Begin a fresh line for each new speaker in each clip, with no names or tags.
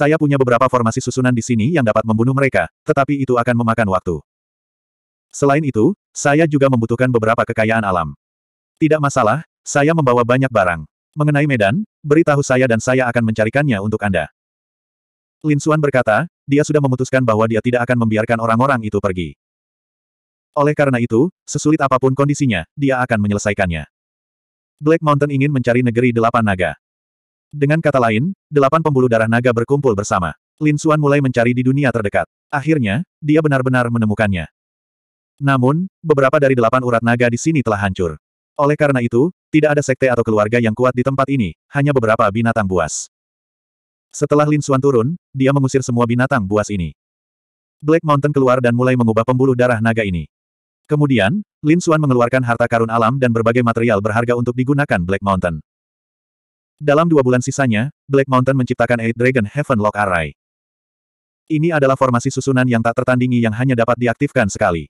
Saya punya beberapa formasi susunan di sini yang dapat membunuh mereka, tetapi itu akan memakan waktu. Selain itu, saya juga membutuhkan beberapa kekayaan alam. Tidak masalah, saya membawa banyak barang. Mengenai medan, beritahu saya dan saya akan mencarikannya untuk Anda. Lin Suan berkata, dia sudah memutuskan bahwa dia tidak akan membiarkan orang-orang itu pergi. Oleh karena itu, sesulit apapun kondisinya, dia akan menyelesaikannya. Black Mountain ingin mencari negeri delapan naga. Dengan kata lain, delapan pembuluh darah naga berkumpul bersama. Lin Xuan mulai mencari di dunia terdekat. Akhirnya, dia benar-benar menemukannya. Namun, beberapa dari delapan urat naga di sini telah hancur. Oleh karena itu, tidak ada sekte atau keluarga yang kuat di tempat ini, hanya beberapa binatang buas. Setelah Lin Xuan turun, dia mengusir semua binatang buas ini. Black Mountain keluar dan mulai mengubah pembuluh darah naga ini. Kemudian, Lin Xuan mengeluarkan harta karun alam dan berbagai material berharga untuk digunakan Black Mountain. Dalam dua bulan sisanya, Black Mountain menciptakan Eight Dragon Heaven Lock Array. Ini adalah formasi susunan yang tak tertandingi yang hanya dapat diaktifkan sekali.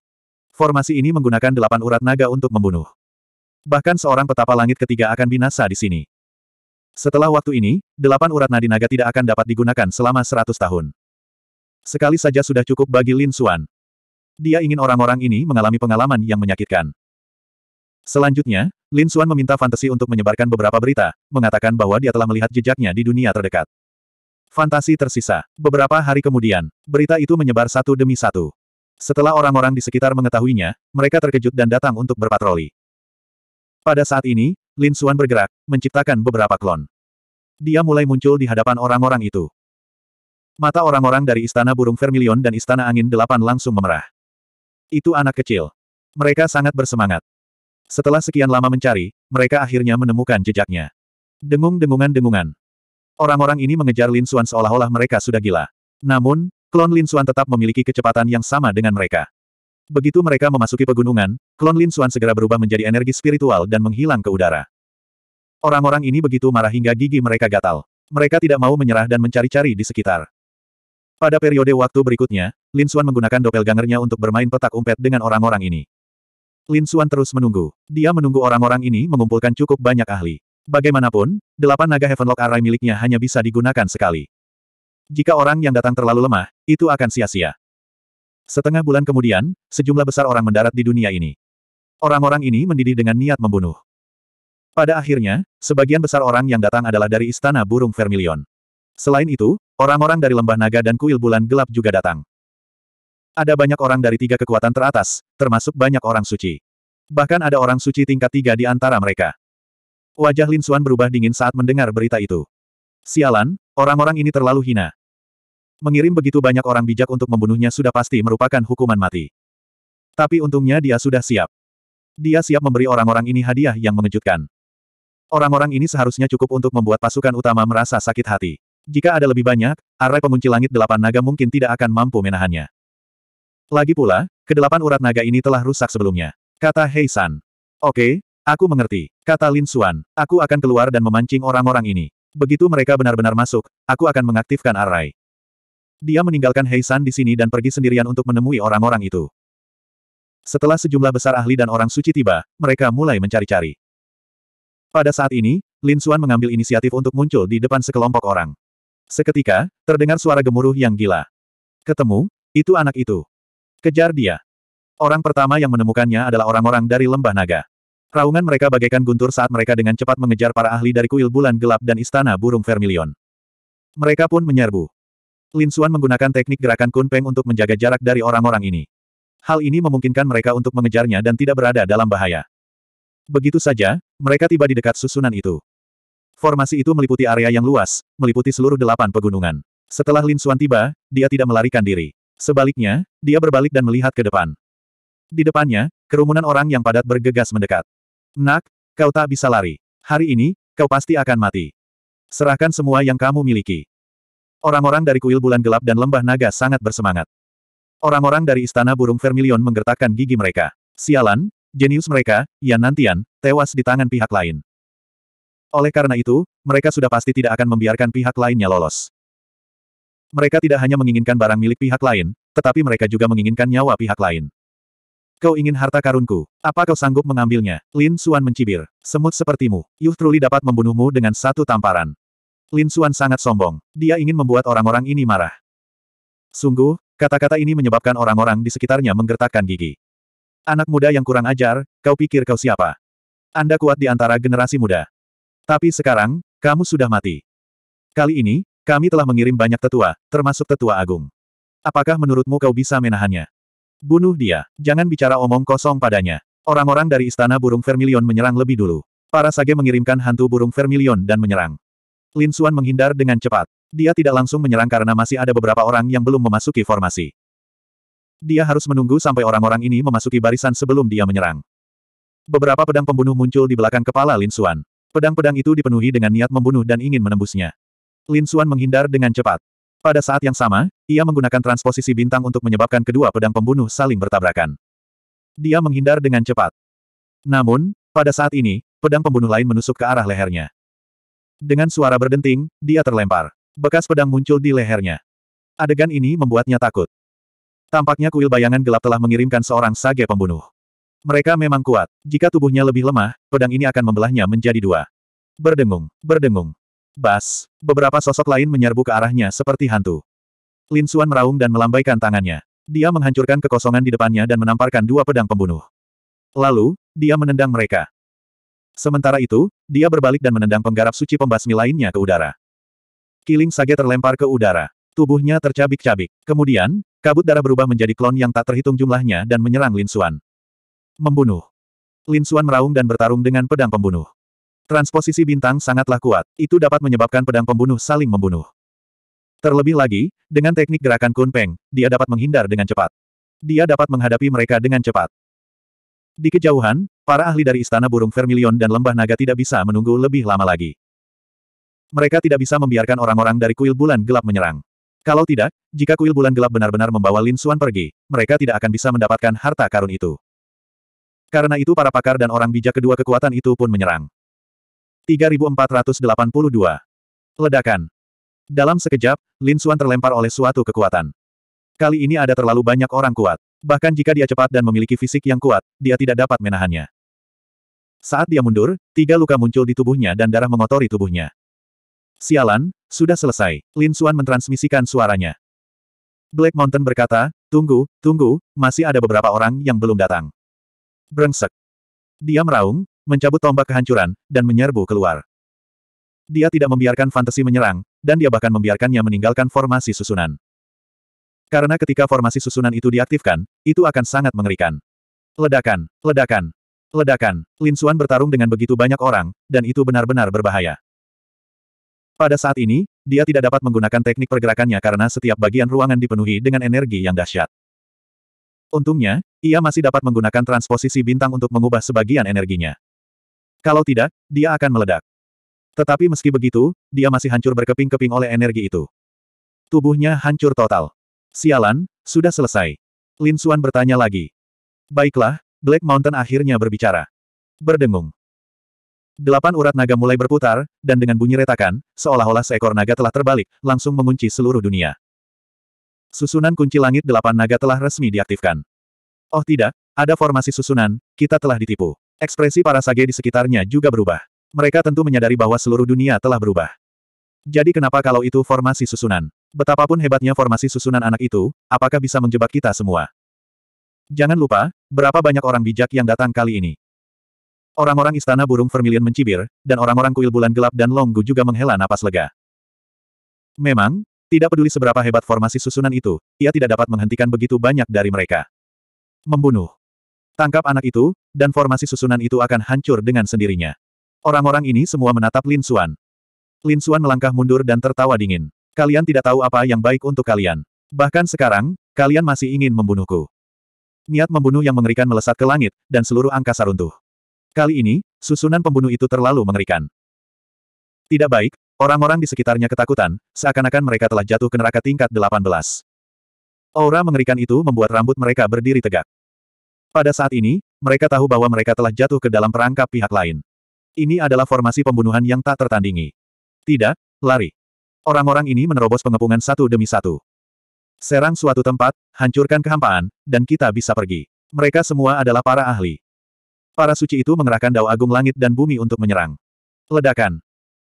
Formasi ini menggunakan delapan urat naga untuk membunuh. Bahkan seorang petapa langit ketiga akan binasa di sini. Setelah waktu ini, delapan urat nadi naga tidak akan dapat digunakan selama seratus tahun. Sekali saja sudah cukup bagi Lin Xuan. Dia ingin orang-orang ini mengalami pengalaman yang menyakitkan. Selanjutnya, Lin Xuan meminta fantasi untuk menyebarkan beberapa berita, mengatakan bahwa dia telah melihat jejaknya di dunia terdekat. Fantasi tersisa. Beberapa hari kemudian, berita itu menyebar satu demi satu. Setelah orang-orang di sekitar mengetahuinya, mereka terkejut dan datang untuk berpatroli. Pada saat ini, Lin Xuan bergerak, menciptakan beberapa klon. Dia mulai muncul di hadapan orang-orang itu. Mata orang-orang dari Istana Burung Vermilion dan Istana Angin Delapan langsung memerah. Itu anak kecil. Mereka sangat bersemangat. Setelah sekian lama mencari, mereka akhirnya menemukan jejaknya. Dengung-dengungan-dengungan. Orang-orang ini mengejar Lin Xuan seolah-olah mereka sudah gila. Namun, klon Lin Xuan tetap memiliki kecepatan yang sama dengan mereka. Begitu mereka memasuki pegunungan, klon Lin Xuan segera berubah menjadi energi spiritual dan menghilang ke udara. Orang-orang ini begitu marah hingga gigi mereka gatal. Mereka tidak mau menyerah dan mencari-cari di sekitar. Pada periode waktu berikutnya, Lin Xuan menggunakan gangernya untuk bermain petak umpet dengan orang-orang ini. Lin Suan terus menunggu. Dia menunggu orang-orang ini mengumpulkan cukup banyak ahli. Bagaimanapun, delapan naga Heavenlock Array miliknya hanya bisa digunakan sekali. Jika orang yang datang terlalu lemah, itu akan sia-sia. Setengah bulan kemudian, sejumlah besar orang mendarat di dunia ini. Orang-orang ini mendidih dengan niat membunuh. Pada akhirnya, sebagian besar orang yang datang adalah dari Istana Burung Vermilion. Selain itu, orang-orang dari Lembah Naga dan Kuil Bulan Gelap juga datang. Ada banyak orang dari tiga kekuatan teratas, termasuk banyak orang suci. Bahkan ada orang suci tingkat tiga di antara mereka. Wajah Lin Xuan berubah dingin saat mendengar berita itu. Sialan, orang-orang ini terlalu hina. Mengirim begitu banyak orang bijak untuk membunuhnya sudah pasti merupakan hukuman mati. Tapi untungnya dia sudah siap. Dia siap memberi orang-orang ini hadiah yang mengejutkan. Orang-orang ini seharusnya cukup untuk membuat pasukan utama merasa sakit hati. Jika ada lebih banyak, arai pengunci langit delapan naga mungkin tidak akan mampu menahannya. Lagi pula, kedelapan urat naga ini telah rusak sebelumnya. Kata Hei San. Oke, aku mengerti. Kata Lin Xuan, aku akan keluar dan memancing orang-orang ini. Begitu mereka benar-benar masuk, aku akan mengaktifkan Arai. Dia meninggalkan Hei San di sini dan pergi sendirian untuk menemui orang-orang itu. Setelah sejumlah besar ahli dan orang suci tiba, mereka mulai mencari-cari. Pada saat ini, Lin Xuan mengambil inisiatif untuk muncul di depan sekelompok orang. Seketika, terdengar suara gemuruh yang gila. Ketemu, itu anak itu. Kejar dia. Orang pertama yang menemukannya adalah orang-orang dari lembah naga. Raungan mereka bagaikan guntur saat mereka dengan cepat mengejar para ahli dari kuil bulan gelap dan istana burung vermilion. Mereka pun menyerbu. Lin Xuan menggunakan teknik gerakan kunpeng untuk menjaga jarak dari orang-orang ini. Hal ini memungkinkan mereka untuk mengejarnya dan tidak berada dalam bahaya. Begitu saja, mereka tiba di dekat susunan itu. Formasi itu meliputi area yang luas, meliputi seluruh delapan pegunungan. Setelah Lin Xuan tiba, dia tidak melarikan diri. Sebaliknya, dia berbalik dan melihat ke depan. Di depannya, kerumunan orang yang padat bergegas mendekat. Nak, kau tak bisa lari. Hari ini, kau pasti akan mati. Serahkan semua yang kamu miliki. Orang-orang dari kuil bulan gelap dan lembah naga sangat bersemangat. Orang-orang dari istana burung vermilion menggertakkan gigi mereka. Sialan, jenius mereka, Yan Nantian, tewas di tangan pihak lain. Oleh karena itu, mereka sudah pasti tidak akan membiarkan pihak lainnya lolos. Mereka tidak hanya menginginkan barang milik pihak lain, tetapi mereka juga menginginkan nyawa pihak lain. Kau ingin harta karunku. Apa kau sanggup mengambilnya? Lin Suan mencibir. Semut sepertimu, Yuh Truli dapat membunuhmu dengan satu tamparan. Lin Suan sangat sombong. Dia ingin membuat orang-orang ini marah. Sungguh, kata-kata ini menyebabkan orang-orang di sekitarnya menggertakkan gigi. Anak muda yang kurang ajar, kau pikir kau siapa? Anda kuat di antara generasi muda. Tapi sekarang, kamu sudah mati. Kali ini, kami telah mengirim banyak tetua, termasuk tetua agung. Apakah menurutmu kau bisa menahannya? Bunuh dia, jangan bicara omong kosong padanya. Orang-orang dari istana burung vermilion menyerang lebih dulu. Para sage mengirimkan hantu burung vermilion dan menyerang. Lin Xuan menghindar dengan cepat. Dia tidak langsung menyerang karena masih ada beberapa orang yang belum memasuki formasi. Dia harus menunggu sampai orang-orang ini memasuki barisan sebelum dia menyerang. Beberapa pedang pembunuh muncul di belakang kepala Lin Xuan. Pedang-pedang itu dipenuhi dengan niat membunuh dan ingin menembusnya. Lin Xuan menghindar dengan cepat. Pada saat yang sama, ia menggunakan transposisi bintang untuk menyebabkan kedua pedang pembunuh saling bertabrakan. Dia menghindar dengan cepat. Namun, pada saat ini, pedang pembunuh lain menusuk ke arah lehernya. Dengan suara berdenting, dia terlempar. Bekas pedang muncul di lehernya. Adegan ini membuatnya takut. Tampaknya kuil bayangan gelap telah mengirimkan seorang sage pembunuh. Mereka memang kuat. Jika tubuhnya lebih lemah, pedang ini akan membelahnya menjadi dua. Berdengung, berdengung. Bas, beberapa sosok lain menyerbu ke arahnya seperti hantu. Lin Suan meraung dan melambaikan tangannya. Dia menghancurkan kekosongan di depannya dan menamparkan dua pedang pembunuh. Lalu, dia menendang mereka. Sementara itu, dia berbalik dan menendang penggarap suci pembasmi lainnya ke udara. Kiling Sage terlempar ke udara. Tubuhnya tercabik-cabik. Kemudian, kabut darah berubah menjadi klon yang tak terhitung jumlahnya dan menyerang Lin Suan. Membunuh. Lin Suan meraung dan bertarung dengan pedang pembunuh. Transposisi bintang sangatlah kuat, itu dapat menyebabkan pedang pembunuh saling membunuh. Terlebih lagi, dengan teknik gerakan kunpeng, dia dapat menghindar dengan cepat. Dia dapat menghadapi mereka dengan cepat. Di kejauhan, para ahli dari Istana Burung Vermilion dan Lembah Naga tidak bisa menunggu lebih lama lagi. Mereka tidak bisa membiarkan orang-orang dari kuil bulan gelap menyerang. Kalau tidak, jika kuil bulan gelap benar-benar membawa Lin Xuan pergi, mereka tidak akan bisa mendapatkan harta karun itu. Karena itu para pakar dan orang bijak kedua kekuatan itu pun menyerang. 3482. Ledakan. Dalam sekejap, Lin Suan terlempar oleh suatu kekuatan. Kali ini ada terlalu banyak orang kuat. Bahkan jika dia cepat dan memiliki fisik yang kuat, dia tidak dapat menahannya. Saat dia mundur, tiga luka muncul di tubuhnya dan darah mengotori tubuhnya. Sialan, sudah selesai. Lin Suan mentransmisikan suaranya. Black Mountain berkata, tunggu, tunggu, masih ada beberapa orang yang belum datang. Brengsek. Dia meraung, mencabut tombak kehancuran, dan menyerbu keluar. Dia tidak membiarkan fantasi menyerang, dan dia bahkan membiarkannya meninggalkan formasi susunan. Karena ketika formasi susunan itu diaktifkan, itu akan sangat mengerikan. Ledakan, ledakan, ledakan, Lin Xuan bertarung dengan begitu banyak orang, dan itu benar-benar berbahaya. Pada saat ini, dia tidak dapat menggunakan teknik pergerakannya karena setiap bagian ruangan dipenuhi dengan energi yang dahsyat. Untungnya, ia masih dapat menggunakan transposisi bintang untuk mengubah sebagian energinya. Kalau tidak, dia akan meledak. Tetapi meski begitu, dia masih hancur berkeping-keping oleh energi itu. Tubuhnya hancur total. Sialan, sudah selesai. Lin Suan bertanya lagi. Baiklah, Black Mountain akhirnya berbicara. Berdengung. Delapan urat naga mulai berputar, dan dengan bunyi retakan, seolah-olah seekor naga telah terbalik, langsung mengunci seluruh dunia. Susunan kunci langit delapan naga telah resmi diaktifkan. Oh tidak, ada formasi susunan, kita telah ditipu. Ekspresi para sage di sekitarnya juga berubah. Mereka tentu menyadari bahwa seluruh dunia telah berubah. Jadi kenapa kalau itu formasi susunan? Betapapun hebatnya formasi susunan anak itu, apakah bisa menjebak kita semua? Jangan lupa, berapa banyak orang bijak yang datang kali ini. Orang-orang istana burung vermilion mencibir, dan orang-orang kuil bulan gelap dan longgu juga menghela napas lega. Memang, tidak peduli seberapa hebat formasi susunan itu, ia tidak dapat menghentikan begitu banyak dari mereka. Membunuh. Tangkap anak itu, dan formasi susunan itu akan hancur dengan sendirinya. Orang-orang ini semua menatap Lin Suan. Lin Suan melangkah mundur dan tertawa dingin. Kalian tidak tahu apa yang baik untuk kalian. Bahkan sekarang, kalian masih ingin membunuhku. Niat membunuh yang mengerikan melesat ke langit, dan seluruh angkasa runtuh. Kali ini, susunan pembunuh itu terlalu mengerikan. Tidak baik, orang-orang di sekitarnya ketakutan, seakan-akan mereka telah jatuh ke neraka tingkat 18. Aura mengerikan itu membuat rambut mereka berdiri tegak. Pada saat ini, mereka tahu bahwa mereka telah jatuh ke dalam perangkap pihak lain. Ini adalah formasi pembunuhan yang tak tertandingi. Tidak, lari. Orang-orang ini menerobos pengepungan satu demi satu. Serang suatu tempat, hancurkan kehampaan, dan kita bisa pergi. Mereka semua adalah para ahli. Para suci itu mengerahkan dao agung langit dan bumi untuk menyerang. Ledakan.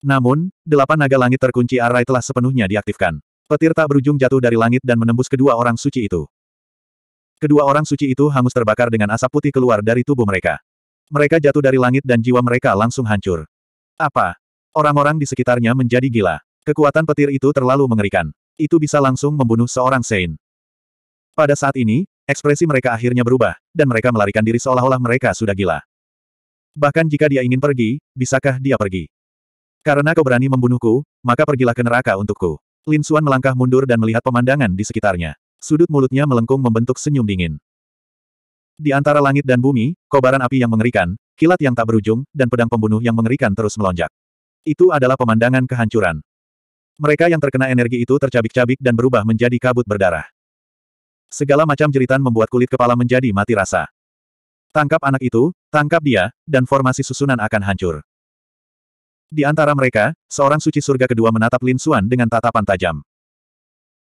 Namun, delapan naga langit terkunci arai telah sepenuhnya diaktifkan. Petir tak berujung jatuh dari langit dan menembus kedua orang suci itu. Kedua orang suci itu hangus terbakar dengan asap putih keluar dari tubuh mereka. Mereka jatuh dari langit dan jiwa mereka langsung hancur. Apa? Orang-orang di sekitarnya menjadi gila. Kekuatan petir itu terlalu mengerikan. Itu bisa langsung membunuh seorang Sein. Pada saat ini, ekspresi mereka akhirnya berubah, dan mereka melarikan diri seolah-olah mereka sudah gila. Bahkan jika dia ingin pergi, bisakah dia pergi? Karena kau berani membunuhku, maka pergilah ke neraka untukku. Lin Suan melangkah mundur dan melihat pemandangan di sekitarnya. Sudut mulutnya melengkung membentuk senyum dingin. Di antara langit dan bumi, kobaran api yang mengerikan, kilat yang tak berujung, dan pedang pembunuh yang mengerikan terus melonjak. Itu adalah pemandangan kehancuran. Mereka yang terkena energi itu tercabik-cabik dan berubah menjadi kabut berdarah. Segala macam jeritan membuat kulit kepala menjadi mati rasa. Tangkap anak itu, tangkap dia, dan formasi susunan akan hancur. Di antara mereka, seorang suci surga kedua menatap Lin Suan dengan tatapan tajam.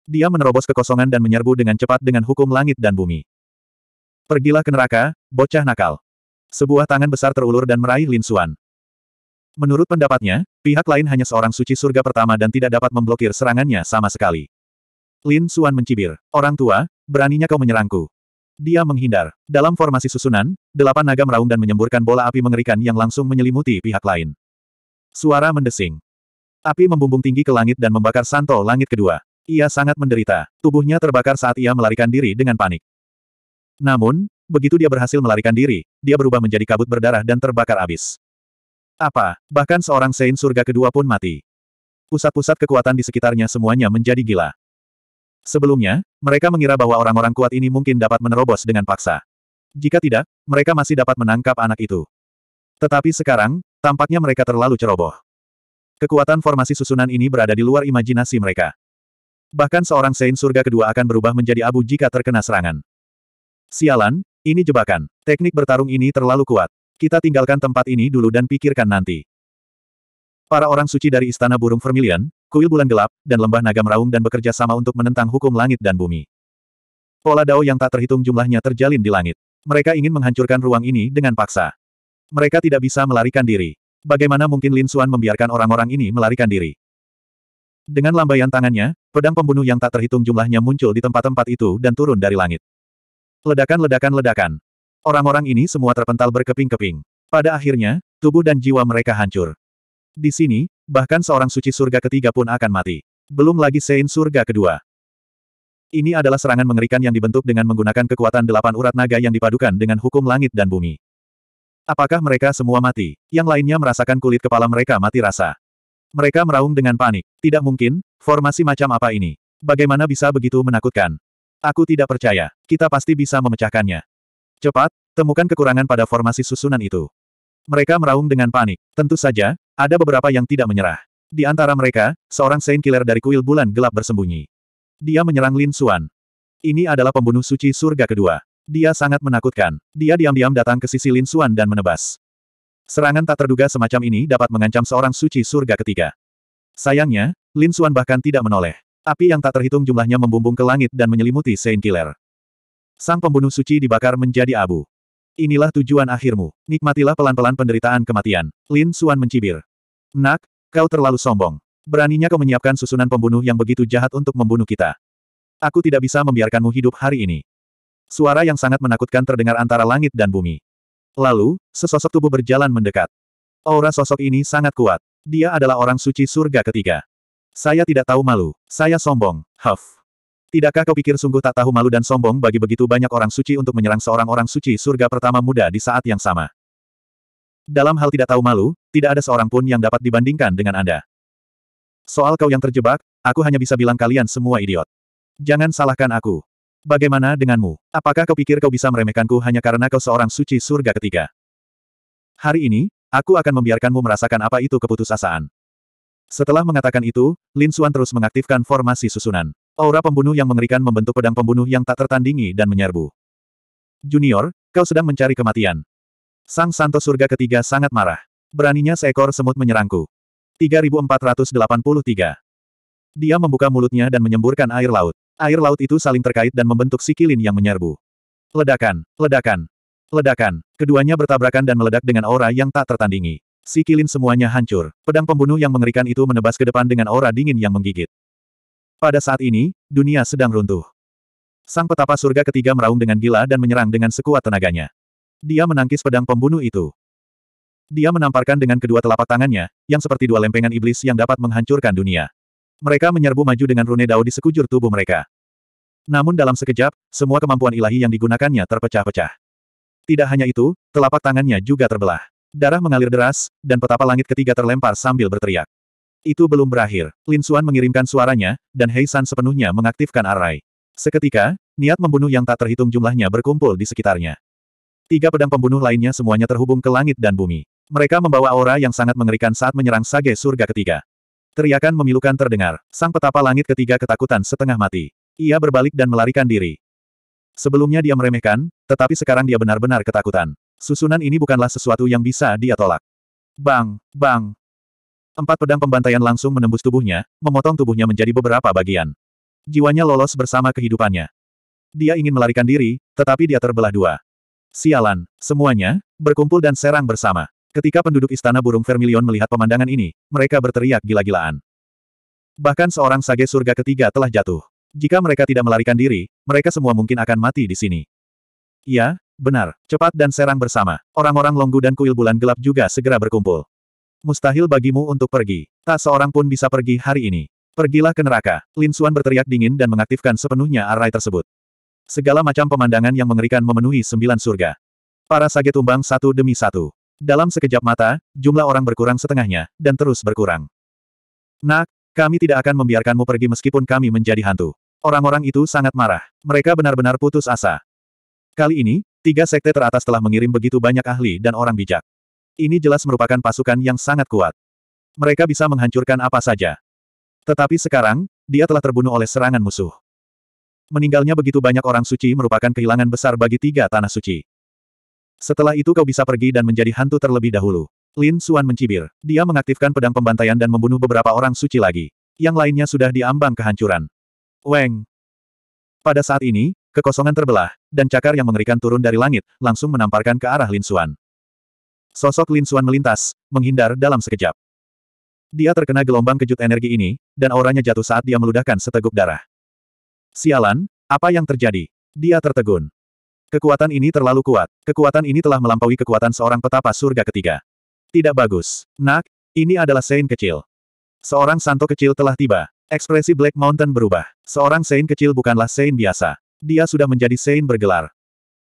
Dia menerobos kekosongan dan menyerbu dengan cepat dengan hukum langit dan bumi. Pergilah ke neraka, bocah nakal. Sebuah tangan besar terulur dan meraih Lin Xuan. Menurut pendapatnya, pihak lain hanya seorang suci surga pertama dan tidak dapat memblokir serangannya sama sekali. Lin Xuan mencibir. Orang tua, beraninya kau menyerangku. Dia menghindar. Dalam formasi susunan, delapan naga meraung dan menyemburkan bola api mengerikan yang langsung menyelimuti pihak lain. Suara mendesing. Api membumbung tinggi ke langit dan membakar santo langit kedua. Ia sangat menderita, tubuhnya terbakar saat ia melarikan diri dengan panik. Namun, begitu dia berhasil melarikan diri, dia berubah menjadi kabut berdarah dan terbakar abis. Apa, bahkan seorang Sein surga kedua pun mati. Pusat-pusat kekuatan di sekitarnya semuanya menjadi gila. Sebelumnya, mereka mengira bahwa orang-orang kuat ini mungkin dapat menerobos dengan paksa. Jika tidak, mereka masih dapat menangkap anak itu. Tetapi sekarang, tampaknya mereka terlalu ceroboh. Kekuatan formasi susunan ini berada di luar imajinasi mereka. Bahkan seorang Sein surga kedua akan berubah menjadi abu jika terkena serangan. Sialan, ini jebakan. Teknik bertarung ini terlalu kuat. Kita tinggalkan tempat ini dulu dan pikirkan nanti. Para orang suci dari Istana Burung Vermilion, Kuil Bulan Gelap, dan Lembah Naga Meraung dan bekerja sama untuk menentang hukum langit dan bumi. Pola dao yang tak terhitung jumlahnya terjalin di langit. Mereka ingin menghancurkan ruang ini dengan paksa. Mereka tidak bisa melarikan diri. Bagaimana mungkin Lin Suan membiarkan orang-orang ini melarikan diri? Dengan lambaian tangannya, pedang pembunuh yang tak terhitung jumlahnya muncul di tempat-tempat itu dan turun dari langit. Ledakan-ledakan-ledakan. Orang-orang ini semua terpental berkeping-keping. Pada akhirnya, tubuh dan jiwa mereka hancur. Di sini, bahkan seorang suci surga ketiga pun akan mati. Belum lagi sein surga kedua. Ini adalah serangan mengerikan yang dibentuk dengan menggunakan kekuatan delapan urat naga yang dipadukan dengan hukum langit dan bumi. Apakah mereka semua mati? Yang lainnya merasakan kulit kepala mereka mati rasa. Mereka meraung dengan panik. Tidak mungkin, formasi macam apa ini? Bagaimana bisa begitu menakutkan? Aku tidak percaya. Kita pasti bisa memecahkannya. Cepat, temukan kekurangan pada formasi susunan itu. Mereka meraung dengan panik. Tentu saja, ada beberapa yang tidak menyerah. Di antara mereka, seorang Saint Killer dari kuil bulan gelap bersembunyi. Dia menyerang Lin Xuan. Ini adalah pembunuh suci surga kedua. Dia sangat menakutkan. Dia diam-diam datang ke sisi Lin Xuan dan menebas. Serangan tak terduga semacam ini dapat mengancam seorang suci surga ketiga. Sayangnya, Lin Xuan bahkan tidak menoleh. Api yang tak terhitung jumlahnya membumbung ke langit dan menyelimuti Saint Killer. Sang pembunuh suci dibakar menjadi abu. Inilah tujuan akhirmu. Nikmatilah pelan-pelan penderitaan kematian. Lin Xuan mencibir. Nak, kau terlalu sombong. Beraninya kau menyiapkan susunan pembunuh yang begitu jahat untuk membunuh kita. Aku tidak bisa membiarkanmu hidup hari ini. Suara yang sangat menakutkan terdengar antara langit dan bumi. Lalu, sesosok tubuh berjalan mendekat. Aura sosok ini sangat kuat. Dia adalah orang suci surga ketiga. Saya tidak tahu malu. Saya sombong. Huff. Tidakkah kau pikir sungguh tak tahu malu dan sombong bagi begitu banyak orang suci untuk menyerang seorang orang suci surga pertama muda di saat yang sama? Dalam hal tidak tahu malu, tidak ada seorang pun yang dapat dibandingkan dengan Anda. Soal kau yang terjebak, aku hanya bisa bilang kalian semua idiot. Jangan salahkan aku. Bagaimana denganmu? Apakah kau pikir kau bisa meremehkanku hanya karena kau seorang suci surga ketiga? Hari ini, aku akan membiarkanmu merasakan apa itu keputusasaan. Setelah mengatakan itu, Lin Xuan terus mengaktifkan formasi susunan. Aura pembunuh yang mengerikan membentuk pedang pembunuh yang tak tertandingi dan menyerbu. Junior, kau sedang mencari kematian. Sang Santo Surga ketiga sangat marah. Beraninya seekor semut menyerangku. 3483. Dia membuka mulutnya dan menyemburkan air laut. Air laut itu saling terkait dan membentuk sikilin yang menyerbu. Ledakan, ledakan, ledakan. Keduanya bertabrakan dan meledak dengan aura yang tak tertandingi. Sikilin semuanya hancur. Pedang pembunuh yang mengerikan itu menebas ke depan dengan aura dingin yang menggigit. Pada saat ini, dunia sedang runtuh. Sang petapa surga ketiga meraung dengan gila dan menyerang dengan sekuat tenaganya. Dia menangkis pedang pembunuh itu. Dia menamparkan dengan kedua telapak tangannya, yang seperti dua lempengan iblis yang dapat menghancurkan dunia. Mereka menyerbu maju dengan rune dao di sekujur tubuh mereka. Namun dalam sekejap, semua kemampuan ilahi yang digunakannya terpecah-pecah. Tidak hanya itu, telapak tangannya juga terbelah. Darah mengalir deras, dan petapa langit ketiga terlempar sambil berteriak. Itu belum berakhir. Lin Xuan mengirimkan suaranya, dan Hei San sepenuhnya mengaktifkan arai. Seketika, niat membunuh yang tak terhitung jumlahnya berkumpul di sekitarnya. Tiga pedang pembunuh lainnya semuanya terhubung ke langit dan bumi. Mereka membawa aura yang sangat mengerikan saat menyerang sage surga ketiga. Teriakan memilukan terdengar. Sang petapa langit ketiga ketakutan setengah mati. Ia berbalik dan melarikan diri. Sebelumnya dia meremehkan, tetapi sekarang dia benar-benar ketakutan. Susunan ini bukanlah sesuatu yang bisa dia tolak. Bang, bang. Empat pedang pembantaian langsung menembus tubuhnya, memotong tubuhnya menjadi beberapa bagian. Jiwanya lolos bersama kehidupannya. Dia ingin melarikan diri, tetapi dia terbelah dua. Sialan, semuanya, berkumpul dan serang bersama. Ketika penduduk istana burung Vermilion melihat pemandangan ini, mereka berteriak gila-gilaan. Bahkan seorang sage surga ketiga telah jatuh. Jika mereka tidak melarikan diri, mereka semua mungkin akan mati di sini. Ya, benar. Cepat dan serang bersama. Orang-orang Longgu dan Kuil Bulan Gelap juga segera berkumpul. Mustahil bagimu untuk pergi. Tak seorang pun bisa pergi hari ini. Pergilah ke neraka. Lin Xuan berteriak dingin dan mengaktifkan sepenuhnya arai tersebut. Segala macam pemandangan yang mengerikan memenuhi sembilan surga. Para sage tumbang satu demi satu. Dalam sekejap mata, jumlah orang berkurang setengahnya, dan terus berkurang. Nak, kami tidak akan membiarkanmu pergi meskipun kami menjadi hantu. Orang-orang itu sangat marah. Mereka benar-benar putus asa. Kali ini, tiga sekte teratas telah mengirim begitu banyak ahli dan orang bijak. Ini jelas merupakan pasukan yang sangat kuat. Mereka bisa menghancurkan apa saja. Tetapi sekarang, dia telah terbunuh oleh serangan musuh. Meninggalnya begitu banyak orang suci merupakan kehilangan besar bagi tiga tanah suci. Setelah itu kau bisa pergi dan menjadi hantu terlebih dahulu. Lin Suan mencibir. Dia mengaktifkan pedang pembantaian dan membunuh beberapa orang suci lagi. Yang lainnya sudah diambang kehancuran. Weng. Pada saat ini, kekosongan terbelah, dan cakar yang mengerikan turun dari langit, langsung menamparkan ke arah Lin Suan. Sosok Lin Suan melintas, menghindar dalam sekejap. Dia terkena gelombang kejut energi ini, dan auranya jatuh saat dia meludahkan seteguk darah. Sialan, apa yang terjadi? Dia tertegun. Kekuatan ini terlalu kuat. Kekuatan ini telah melampaui kekuatan seorang petapa surga ketiga. Tidak bagus. Nak, ini adalah Sein kecil. Seorang santo kecil telah tiba. Ekspresi Black Mountain berubah. Seorang Sein kecil bukanlah Sein biasa. Dia sudah menjadi Sein bergelar.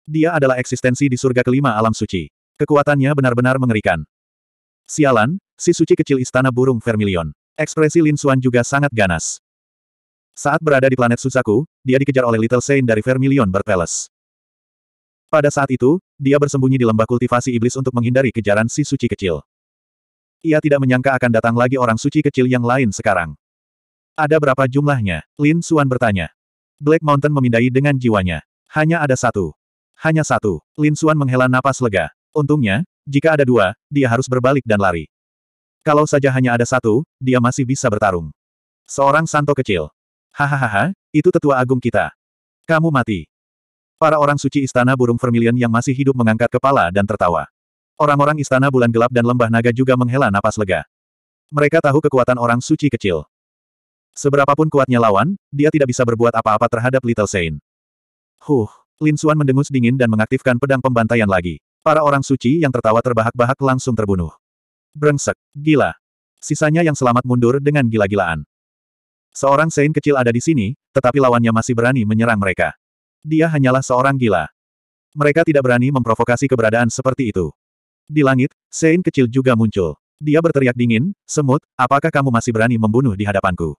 Dia adalah eksistensi di surga kelima alam suci. Kekuatannya benar-benar mengerikan. Sialan, si suci kecil istana burung Vermilion. Ekspresi Lin Xuan juga sangat ganas. Saat berada di planet Susaku, dia dikejar oleh Little Saint dari Vermilion Berpeles. Pada saat itu, dia bersembunyi di lembah kultivasi iblis untuk menghindari kejaran si suci kecil. Ia tidak menyangka akan datang lagi orang suci kecil yang lain sekarang. Ada berapa jumlahnya? Lin Suan bertanya. Black Mountain memindai dengan jiwanya. Hanya ada satu. Hanya satu. Lin Suan menghela napas lega. Untungnya, jika ada dua, dia harus berbalik dan lari. Kalau saja hanya ada satu, dia masih bisa bertarung. Seorang santo kecil. Hahaha, itu tetua agung kita. Kamu mati. Para orang suci istana burung vermilion yang masih hidup mengangkat kepala dan tertawa. Orang-orang istana bulan gelap dan lembah naga juga menghela napas lega. Mereka tahu kekuatan orang suci kecil. Seberapapun kuatnya lawan, dia tidak bisa berbuat apa-apa terhadap Little Saint. Huh, Lin Xuan mendengus dingin dan mengaktifkan pedang pembantaian lagi. Para orang suci yang tertawa terbahak-bahak langsung terbunuh. Brengsek, gila. Sisanya yang selamat mundur dengan gila-gilaan. Seorang Saint kecil ada di sini, tetapi lawannya masih berani menyerang mereka. Dia hanyalah seorang gila. Mereka tidak berani memprovokasi keberadaan seperti itu. Di langit, Sein kecil juga muncul. Dia berteriak dingin, semut, apakah kamu masih berani membunuh di hadapanku?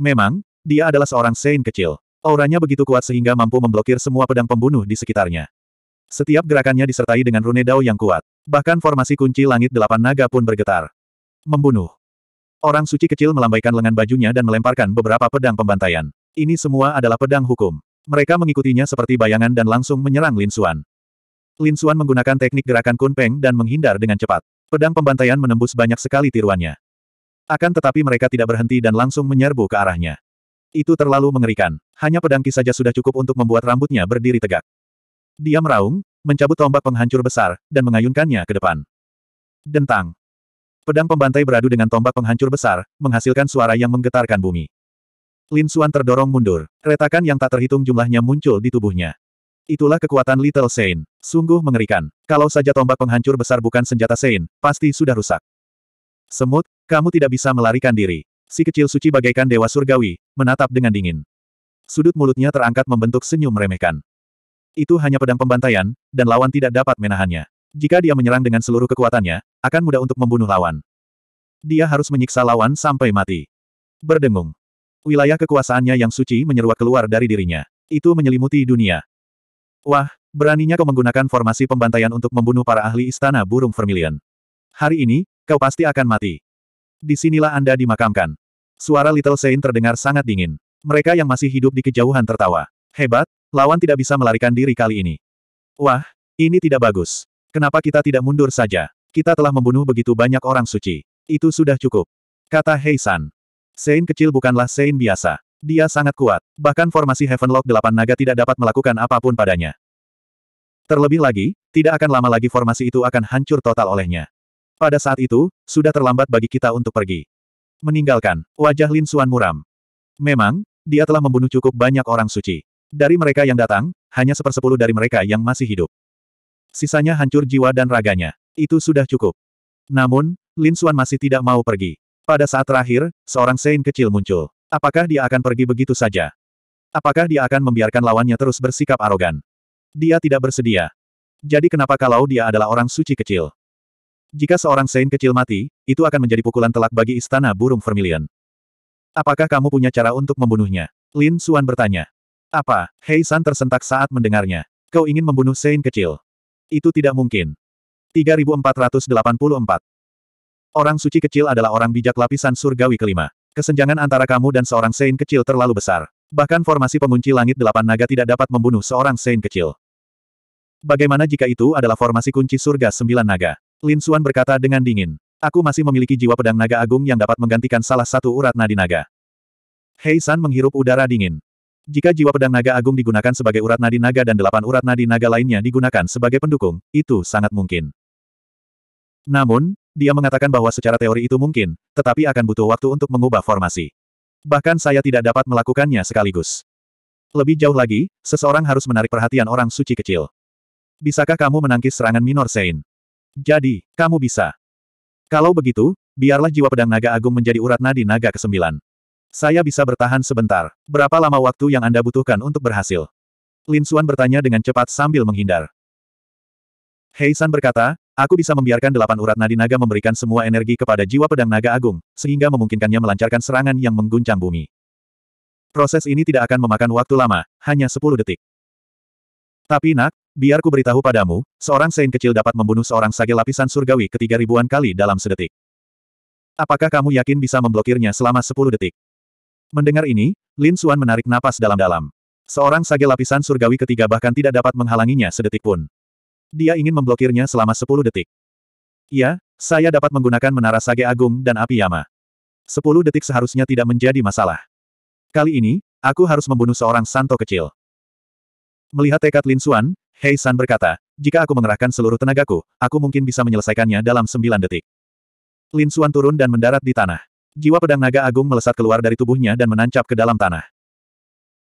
Memang, dia adalah seorang Sein kecil. Auranya begitu kuat sehingga mampu memblokir semua pedang pembunuh di sekitarnya. Setiap gerakannya disertai dengan rune dao yang kuat. Bahkan formasi kunci langit delapan naga pun bergetar. Membunuh. Orang suci kecil melambaikan lengan bajunya dan melemparkan beberapa pedang pembantaian. Ini semua adalah pedang hukum. Mereka mengikutinya seperti bayangan dan langsung menyerang Lin Xuan. Lin Xuan menggunakan teknik gerakan kunpeng dan menghindar dengan cepat. Pedang pembantaian menembus banyak sekali tiruannya. Akan tetapi mereka tidak berhenti dan langsung menyerbu ke arahnya. Itu terlalu mengerikan. Hanya pedangki saja sudah cukup untuk membuat rambutnya berdiri tegak. Dia meraung, mencabut tombak penghancur besar, dan mengayunkannya ke depan. Dentang. Pedang pembantai beradu dengan tombak penghancur besar, menghasilkan suara yang menggetarkan bumi. Lin Suan terdorong mundur. Retakan yang tak terhitung jumlahnya muncul di tubuhnya. Itulah kekuatan Little Saint. Sungguh mengerikan. Kalau saja tombak penghancur besar bukan senjata Saint, pasti sudah rusak. Semut, kamu tidak bisa melarikan diri. Si kecil suci bagaikan dewa surgawi, menatap dengan dingin. Sudut mulutnya terangkat membentuk senyum meremehkan. Itu hanya pedang pembantaian, dan lawan tidak dapat menahannya. Jika dia menyerang dengan seluruh kekuatannya, akan mudah untuk membunuh lawan. Dia harus menyiksa lawan sampai mati. Berdengung, Wilayah kekuasaannya yang suci menyeruak keluar dari dirinya. Itu menyelimuti dunia. Wah, beraninya kau menggunakan formasi pembantaian untuk membunuh para ahli istana burung vermilion. Hari ini, kau pasti akan mati. Di sinilah Anda dimakamkan. Suara Little Saint terdengar sangat dingin. Mereka yang masih hidup di kejauhan tertawa. Hebat, lawan tidak bisa melarikan diri kali ini. Wah, ini tidak bagus. Kenapa kita tidak mundur saja? Kita telah membunuh begitu banyak orang suci. Itu sudah cukup. Kata Heisan. Sein kecil bukanlah Sein biasa. Dia sangat kuat. Bahkan formasi Heavenlock delapan naga tidak dapat melakukan apapun padanya. Terlebih lagi, tidak akan lama lagi formasi itu akan hancur total olehnya. Pada saat itu, sudah terlambat bagi kita untuk pergi. Meninggalkan, wajah Lin Suan muram. Memang, dia telah membunuh cukup banyak orang suci. Dari mereka yang datang, hanya sepersepuluh dari mereka yang masih hidup. Sisanya hancur jiwa dan raganya. Itu sudah cukup. Namun, Lin Suan masih tidak mau pergi. Pada saat terakhir, seorang Sein kecil muncul. Apakah dia akan pergi begitu saja? Apakah dia akan membiarkan lawannya terus bersikap arogan? Dia tidak bersedia. Jadi kenapa kalau dia adalah orang suci kecil? Jika seorang Sein kecil mati, itu akan menjadi pukulan telak bagi istana burung vermilion. Apakah kamu punya cara untuk membunuhnya? Lin Suan bertanya. Apa? Hei San tersentak saat mendengarnya. Kau ingin membunuh Sein kecil? Itu tidak mungkin. 3484 Orang suci kecil adalah orang bijak lapisan surgawi kelima. Kesenjangan antara kamu dan seorang Sein kecil terlalu besar. Bahkan formasi pengunci langit delapan naga tidak dapat membunuh seorang Sein kecil. Bagaimana jika itu adalah formasi kunci surga sembilan naga? Lin Suan berkata dengan dingin. Aku masih memiliki jiwa pedang naga agung yang dapat menggantikan salah satu urat nadi naga. Hei San menghirup udara dingin. Jika jiwa pedang naga agung digunakan sebagai urat nadi naga dan delapan urat nadi naga lainnya digunakan sebagai pendukung, itu sangat mungkin. Namun, dia mengatakan bahwa secara teori itu mungkin, tetapi akan butuh waktu untuk mengubah formasi. Bahkan saya tidak dapat melakukannya sekaligus. Lebih jauh lagi, seseorang harus menarik perhatian orang suci kecil. Bisakah kamu menangkis serangan minor Sein? Jadi, kamu bisa. Kalau begitu, biarlah jiwa pedang naga agung menjadi urat nadi naga ke-9. Saya bisa bertahan sebentar. Berapa lama waktu yang Anda butuhkan untuk berhasil? Lin Xuan bertanya dengan cepat sambil menghindar. Hei San berkata, Aku bisa membiarkan delapan urat nadi naga memberikan semua energi kepada jiwa pedang naga agung, sehingga memungkinkannya melancarkan serangan yang mengguncang bumi. Proses ini tidak akan memakan waktu lama, hanya sepuluh detik. Tapi nak, biar ku beritahu padamu, seorang sein kecil dapat membunuh seorang sage lapisan surgawi ketiga ribuan kali dalam sedetik. Apakah kamu yakin bisa memblokirnya selama sepuluh detik? Mendengar ini, Lin Xuan menarik napas dalam-dalam. Seorang sage lapisan surgawi ketiga bahkan tidak dapat menghalanginya sedetik pun. Dia ingin memblokirnya selama 10 detik. Ya, saya dapat menggunakan menara sage agung dan api yama. 10 detik seharusnya tidak menjadi masalah. Kali ini, aku harus membunuh seorang santo kecil. Melihat tekad Lin Xuan, Hei San berkata, jika aku mengerahkan seluruh tenagaku, aku mungkin bisa menyelesaikannya dalam 9 detik. Lin Xuan turun dan mendarat di tanah. Jiwa pedang naga agung melesat keluar dari tubuhnya dan menancap ke dalam tanah.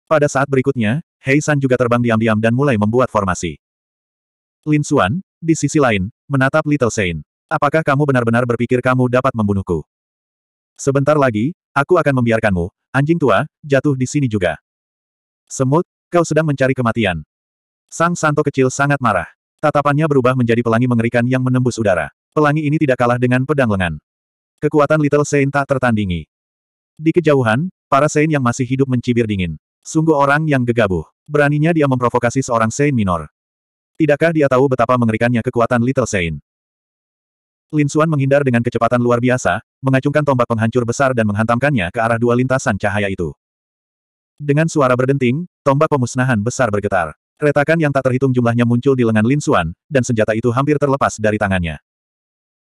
Pada saat berikutnya, Hei San juga terbang diam-diam dan mulai membuat formasi. Lin Xuan, di sisi lain, menatap Little Saint. Apakah kamu benar-benar berpikir kamu dapat membunuhku? Sebentar lagi, aku akan membiarkanmu, anjing tua, jatuh di sini juga. Semut, kau sedang mencari kematian. Sang Santo kecil sangat marah. Tatapannya berubah menjadi pelangi mengerikan yang menembus udara. Pelangi ini tidak kalah dengan pedang lengan. Kekuatan Little Saint tak tertandingi. Di kejauhan, para Saint yang masih hidup mencibir dingin. Sungguh orang yang gegabah. Beraninya dia memprovokasi seorang Saint Minor. Tidakkah dia tahu betapa mengerikannya kekuatan Little Saint? Lin Xuan menghindar dengan kecepatan luar biasa, mengacungkan tombak penghancur besar dan menghantamkannya ke arah dua lintasan cahaya itu. Dengan suara berdenting, tombak pemusnahan besar bergetar. Retakan yang tak terhitung jumlahnya muncul di lengan Lin Xuan, dan senjata itu hampir terlepas dari tangannya.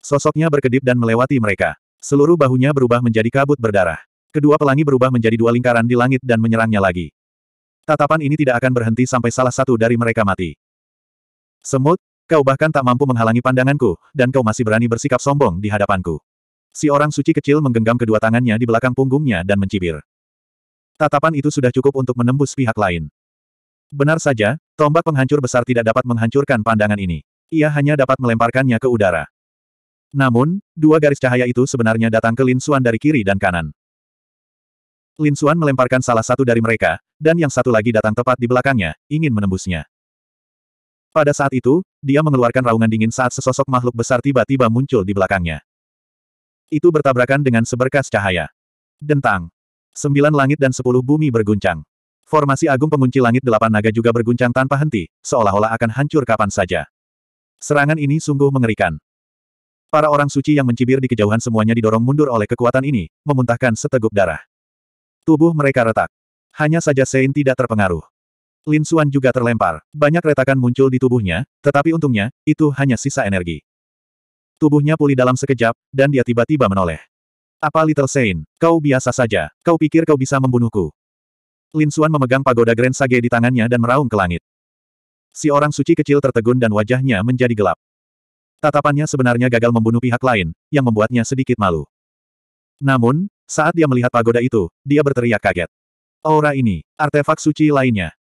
Sosoknya berkedip dan melewati mereka. Seluruh bahunya berubah menjadi kabut berdarah. Kedua pelangi berubah menjadi dua lingkaran di langit dan menyerangnya lagi. Tatapan ini tidak akan berhenti sampai salah satu dari mereka mati. Semut, kau bahkan tak mampu menghalangi pandanganku, dan kau masih berani bersikap sombong di hadapanku. Si orang suci kecil menggenggam kedua tangannya di belakang punggungnya dan mencibir. Tatapan itu sudah cukup untuk menembus pihak lain. Benar saja, tombak penghancur besar tidak dapat menghancurkan pandangan ini. Ia hanya dapat melemparkannya ke udara. Namun, dua garis cahaya itu sebenarnya datang ke Lin Xuan dari kiri dan kanan. Lin Xuan melemparkan salah satu dari mereka, dan yang satu lagi datang tepat di belakangnya, ingin menembusnya. Pada saat itu, dia mengeluarkan raungan dingin saat sesosok makhluk besar tiba-tiba muncul di belakangnya. Itu bertabrakan dengan seberkas cahaya. Dentang. Sembilan langit dan sepuluh bumi berguncang. Formasi agung pengunci langit delapan naga juga berguncang tanpa henti, seolah-olah akan hancur kapan saja. Serangan ini sungguh mengerikan. Para orang suci yang mencibir di kejauhan semuanya didorong mundur oleh kekuatan ini, memuntahkan seteguk darah. Tubuh mereka retak. Hanya saja Sein tidak terpengaruh. Lin Xuan juga terlempar. Banyak retakan muncul di tubuhnya, tetapi untungnya, itu hanya sisa energi. Tubuhnya pulih dalam sekejap, dan dia tiba-tiba menoleh. Apa Little Saint? kau biasa saja, kau pikir kau bisa membunuhku. Lin Xuan memegang pagoda Grand Sage di tangannya dan meraung ke langit. Si orang suci kecil tertegun dan wajahnya menjadi gelap. Tatapannya sebenarnya gagal membunuh pihak lain, yang membuatnya sedikit malu. Namun, saat dia melihat pagoda itu, dia berteriak kaget. Aura ini, artefak suci lainnya.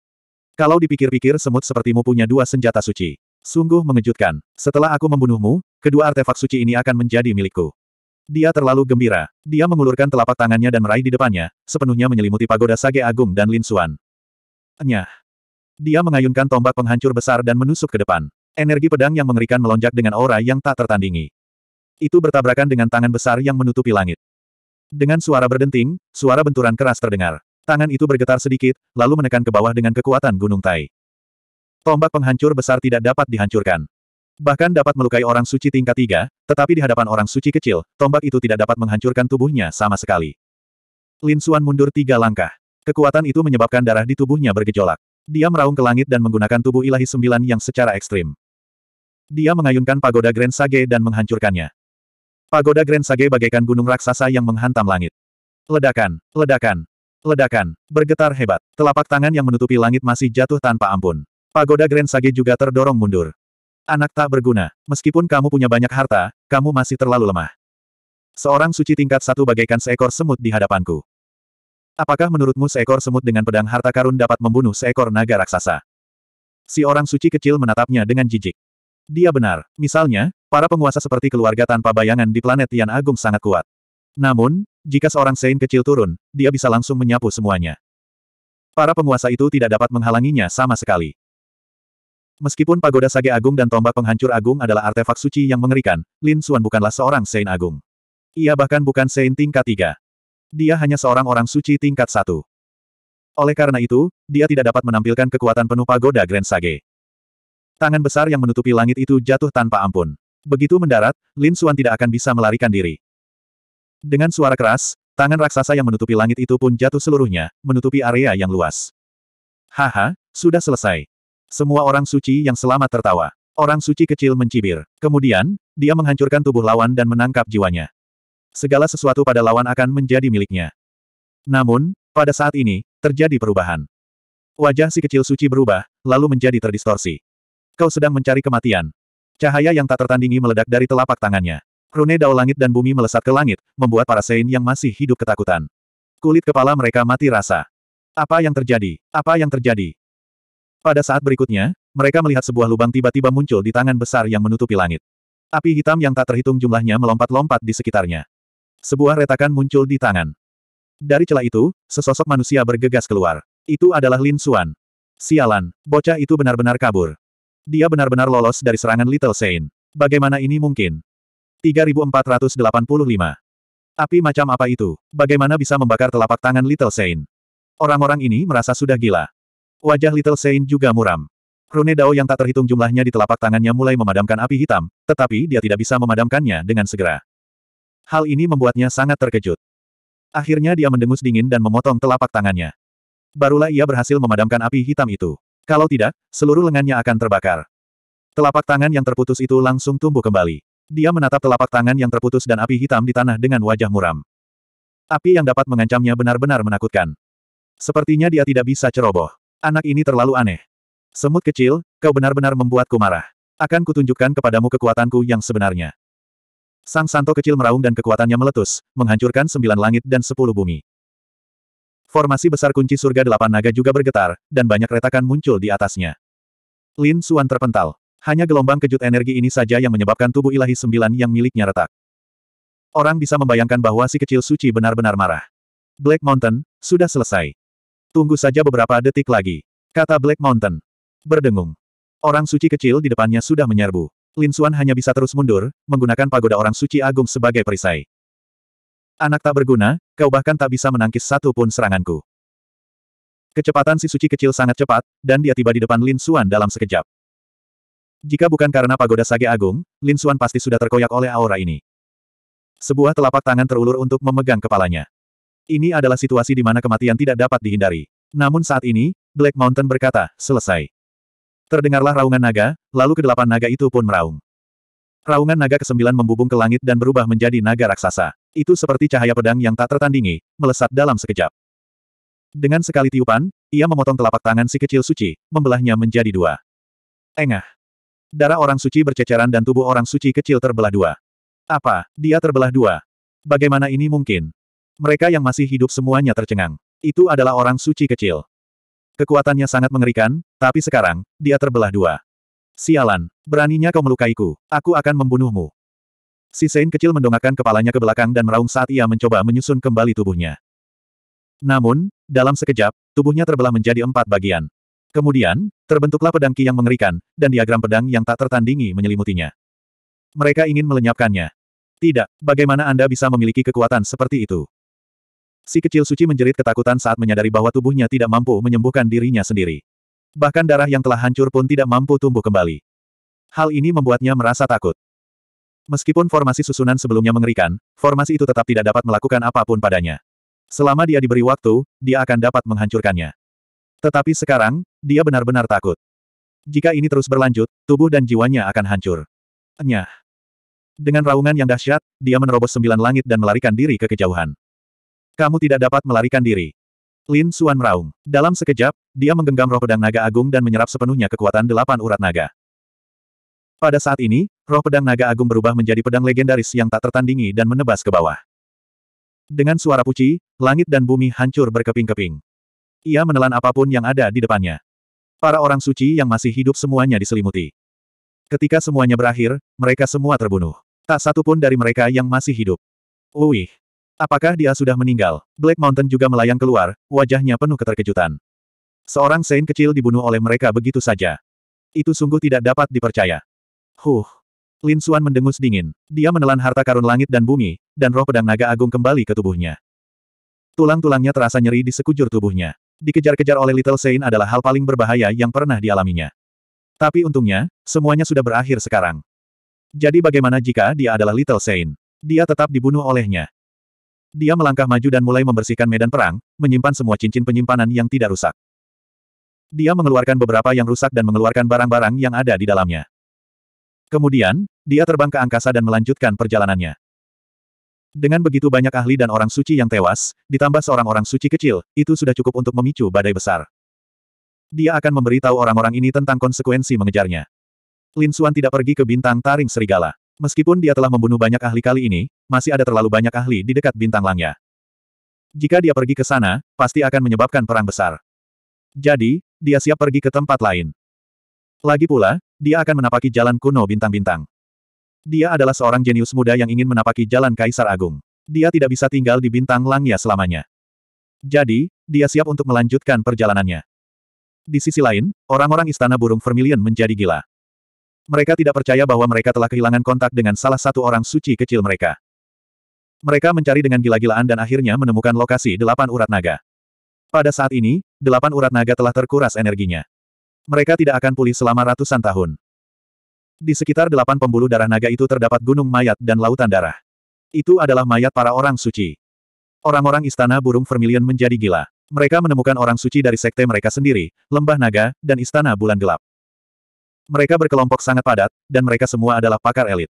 Kalau dipikir-pikir semut sepertimu punya dua senjata suci. Sungguh mengejutkan. Setelah aku membunuhmu, kedua artefak suci ini akan menjadi milikku. Dia terlalu gembira. Dia mengulurkan telapak tangannya dan meraih di depannya, sepenuhnya menyelimuti pagoda Sage Agung dan Lin Suan. Nyah. Dia mengayunkan tombak penghancur besar dan menusuk ke depan. Energi pedang yang mengerikan melonjak dengan aura yang tak tertandingi. Itu bertabrakan dengan tangan besar yang menutupi langit. Dengan suara berdenting, suara benturan keras terdengar. Tangan itu bergetar sedikit, lalu menekan ke bawah dengan kekuatan gunung tai. Tombak penghancur besar tidak dapat dihancurkan. Bahkan dapat melukai orang suci tingkat tiga, tetapi di hadapan orang suci kecil, tombak itu tidak dapat menghancurkan tubuhnya sama sekali. Lin Suan mundur tiga langkah. Kekuatan itu menyebabkan darah di tubuhnya bergejolak. Dia meraung ke langit dan menggunakan tubuh ilahi sembilan yang secara ekstrim. Dia mengayunkan pagoda Grand Sage dan menghancurkannya. Pagoda Grand Sage bagaikan gunung raksasa yang menghantam langit. Ledakan, ledakan, Ledakan, bergetar hebat. Telapak tangan yang menutupi langit masih jatuh tanpa ampun. Pagoda Grand Sage juga terdorong mundur. Anak tak berguna, meskipun kamu punya banyak harta, kamu masih terlalu lemah. Seorang suci tingkat satu bagaikan seekor semut di hadapanku. Apakah menurutmu seekor semut dengan pedang harta karun dapat membunuh seekor naga raksasa? Si orang suci kecil menatapnya dengan jijik. Dia benar, misalnya, para penguasa seperti keluarga tanpa bayangan di planet yang agung sangat kuat. Namun, jika seorang Sein kecil turun, dia bisa langsung menyapu semuanya. Para penguasa itu tidak dapat menghalanginya sama sekali. Meskipun pagoda Sage Agung dan tombak penghancur agung adalah artefak suci yang mengerikan, Lin Xuan bukanlah seorang Sein Agung. Ia bahkan bukan Sein tingkat tiga. Dia hanya seorang orang suci tingkat satu. Oleh karena itu, dia tidak dapat menampilkan kekuatan penuh pagoda Grand Sage. Tangan besar yang menutupi langit itu jatuh tanpa ampun. Begitu mendarat, Lin Xuan tidak akan bisa melarikan diri. Dengan suara keras, tangan raksasa yang menutupi langit itu pun jatuh seluruhnya, menutupi area yang luas. Haha, sudah selesai. Semua orang suci yang selamat tertawa. Orang suci kecil mencibir. Kemudian, dia menghancurkan tubuh lawan dan menangkap jiwanya. Segala sesuatu pada lawan akan menjadi miliknya. Namun, pada saat ini, terjadi perubahan. Wajah si kecil suci berubah, lalu menjadi terdistorsi. Kau sedang mencari kematian. Cahaya yang tak tertandingi meledak dari telapak tangannya. Rune dao langit dan bumi melesat ke langit, membuat para Sein yang masih hidup ketakutan. Kulit kepala mereka mati rasa. Apa yang terjadi? Apa yang terjadi? Pada saat berikutnya, mereka melihat sebuah lubang tiba-tiba muncul di tangan besar yang menutupi langit. Api hitam yang tak terhitung jumlahnya melompat-lompat di sekitarnya. Sebuah retakan muncul di tangan. Dari celah itu, sesosok manusia bergegas keluar. Itu adalah Lin Suan. Sialan, bocah itu benar-benar kabur. Dia benar-benar lolos dari serangan Little Saint. Bagaimana ini mungkin? 3485. Api macam apa itu? Bagaimana bisa membakar telapak tangan Little Saint? Orang-orang ini merasa sudah gila. Wajah Little Saint juga muram. Rune Dao yang tak terhitung jumlahnya di telapak tangannya mulai memadamkan api hitam, tetapi dia tidak bisa memadamkannya dengan segera. Hal ini membuatnya sangat terkejut. Akhirnya dia mendengus dingin dan memotong telapak tangannya. Barulah ia berhasil memadamkan api hitam itu. Kalau tidak, seluruh lengannya akan terbakar. Telapak tangan yang terputus itu langsung tumbuh kembali. Dia menatap telapak tangan yang terputus dan api hitam di tanah dengan wajah muram. Api yang dapat mengancamnya benar-benar menakutkan. Sepertinya dia tidak bisa ceroboh. Anak ini terlalu aneh. Semut kecil, kau benar-benar membuatku marah. Akan kutunjukkan kepadamu kekuatanku yang sebenarnya. Sang santo kecil meraung dan kekuatannya meletus, menghancurkan sembilan langit dan sepuluh bumi. Formasi besar kunci surga delapan naga juga bergetar, dan banyak retakan muncul di atasnya. Lin Suan terpental. Hanya gelombang kejut energi ini saja yang menyebabkan tubuh ilahi sembilan yang miliknya retak. Orang bisa membayangkan bahwa si kecil suci benar-benar marah. Black Mountain, sudah selesai. Tunggu saja beberapa detik lagi. Kata Black Mountain. Berdengung. Orang suci kecil di depannya sudah menyerbu. Lin Xuan hanya bisa terus mundur, menggunakan pagoda orang suci agung sebagai perisai. Anak tak berguna, kau bahkan tak bisa menangkis satu pun seranganku. Kecepatan si suci kecil sangat cepat, dan dia tiba di depan Lin Xuan dalam sekejap. Jika bukan karena pagoda Sage Agung, Lin Xuan pasti sudah terkoyak oleh aura ini. Sebuah telapak tangan terulur untuk memegang kepalanya. Ini adalah situasi di mana kematian tidak dapat dihindari. Namun saat ini, Black Mountain berkata, selesai. Terdengarlah raungan naga, lalu kedelapan naga itu pun meraung. Raungan naga kesembilan membubung ke langit dan berubah menjadi naga raksasa. Itu seperti cahaya pedang yang tak tertandingi, melesat dalam sekejap. Dengan sekali tiupan, ia memotong telapak tangan si kecil suci, membelahnya menjadi dua. Engah. Darah orang suci berceceran dan tubuh orang suci kecil terbelah dua. Apa? Dia terbelah dua. Bagaimana ini mungkin? Mereka yang masih hidup semuanya tercengang. Itu adalah orang suci kecil. Kekuatannya sangat mengerikan, tapi sekarang, dia terbelah dua. Sialan, beraninya kau melukaiku, aku akan membunuhmu. Si Sein kecil mendongakkan kepalanya ke belakang dan meraung saat ia mencoba menyusun kembali tubuhnya. Namun, dalam sekejap, tubuhnya terbelah menjadi empat bagian. Kemudian, terbentuklah pedang Ki yang mengerikan, dan diagram pedang yang tak tertandingi menyelimutinya. Mereka ingin melenyapkannya. Tidak, bagaimana Anda bisa memiliki kekuatan seperti itu? Si kecil suci menjerit ketakutan saat menyadari bahwa tubuhnya tidak mampu menyembuhkan dirinya sendiri. Bahkan darah yang telah hancur pun tidak mampu tumbuh kembali. Hal ini membuatnya merasa takut. Meskipun formasi susunan sebelumnya mengerikan, formasi itu tetap tidak dapat melakukan apapun padanya. Selama dia diberi waktu, dia akan dapat menghancurkannya. Tetapi sekarang, dia benar-benar takut. Jika ini terus berlanjut, tubuh dan jiwanya akan hancur. Nyah. Dengan raungan yang dahsyat, dia menerobos sembilan langit dan melarikan diri ke kejauhan. Kamu tidak dapat melarikan diri. Lin Suan meraung. Dalam sekejap, dia menggenggam roh pedang naga agung dan menyerap sepenuhnya kekuatan delapan urat naga. Pada saat ini, roh pedang naga agung berubah menjadi pedang legendaris yang tak tertandingi dan menebas ke bawah. Dengan suara puci, langit dan bumi hancur berkeping-keping. Ia menelan apapun yang ada di depannya. Para orang suci yang masih hidup semuanya diselimuti. Ketika semuanya berakhir, mereka semua terbunuh. Tak satu pun dari mereka yang masih hidup. Uih. Apakah dia sudah meninggal? Black Mountain juga melayang keluar, wajahnya penuh keterkejutan. Seorang Saint kecil dibunuh oleh mereka begitu saja. Itu sungguh tidak dapat dipercaya. Huh. Lin Suan mendengus dingin. Dia menelan harta karun langit dan bumi, dan roh pedang naga agung kembali ke tubuhnya. Tulang-tulangnya terasa nyeri di sekujur tubuhnya dikejar-kejar oleh Little Saint adalah hal paling berbahaya yang pernah dialaminya. Tapi untungnya, semuanya sudah berakhir sekarang. Jadi bagaimana jika dia adalah Little Saint? Dia tetap dibunuh olehnya. Dia melangkah maju dan mulai membersihkan medan perang, menyimpan semua cincin penyimpanan yang tidak rusak. Dia mengeluarkan beberapa yang rusak dan mengeluarkan barang-barang yang ada di dalamnya. Kemudian, dia terbang ke angkasa dan melanjutkan perjalanannya. Dengan begitu banyak ahli dan orang suci yang tewas, ditambah seorang orang suci kecil, itu sudah cukup untuk memicu badai besar. Dia akan memberitahu orang-orang ini tentang konsekuensi mengejarnya. Lin Xuan tidak pergi ke bintang taring serigala. Meskipun dia telah membunuh banyak ahli kali ini, masih ada terlalu banyak ahli di dekat bintang langnya. Jika dia pergi ke sana, pasti akan menyebabkan perang besar. Jadi, dia siap pergi ke tempat lain. Lagi pula, dia akan menapaki jalan kuno bintang-bintang. Dia adalah seorang jenius muda yang ingin menapaki jalan Kaisar Agung. Dia tidak bisa tinggal di bintang Langya selamanya. Jadi, dia siap untuk melanjutkan perjalanannya. Di sisi lain, orang-orang istana burung Vermilion menjadi gila. Mereka tidak percaya bahwa mereka telah kehilangan kontak dengan salah satu orang suci kecil mereka. Mereka mencari dengan gila-gilaan dan akhirnya menemukan lokasi delapan urat naga. Pada saat ini, delapan urat naga telah terkuras energinya. Mereka tidak akan pulih selama ratusan tahun. Di sekitar delapan pembuluh darah naga itu terdapat gunung mayat dan lautan darah. Itu adalah mayat para orang suci. Orang-orang istana burung vermilion menjadi gila. Mereka menemukan orang suci dari sekte mereka sendiri, lembah naga, dan istana bulan gelap. Mereka berkelompok sangat padat, dan mereka semua adalah pakar elit.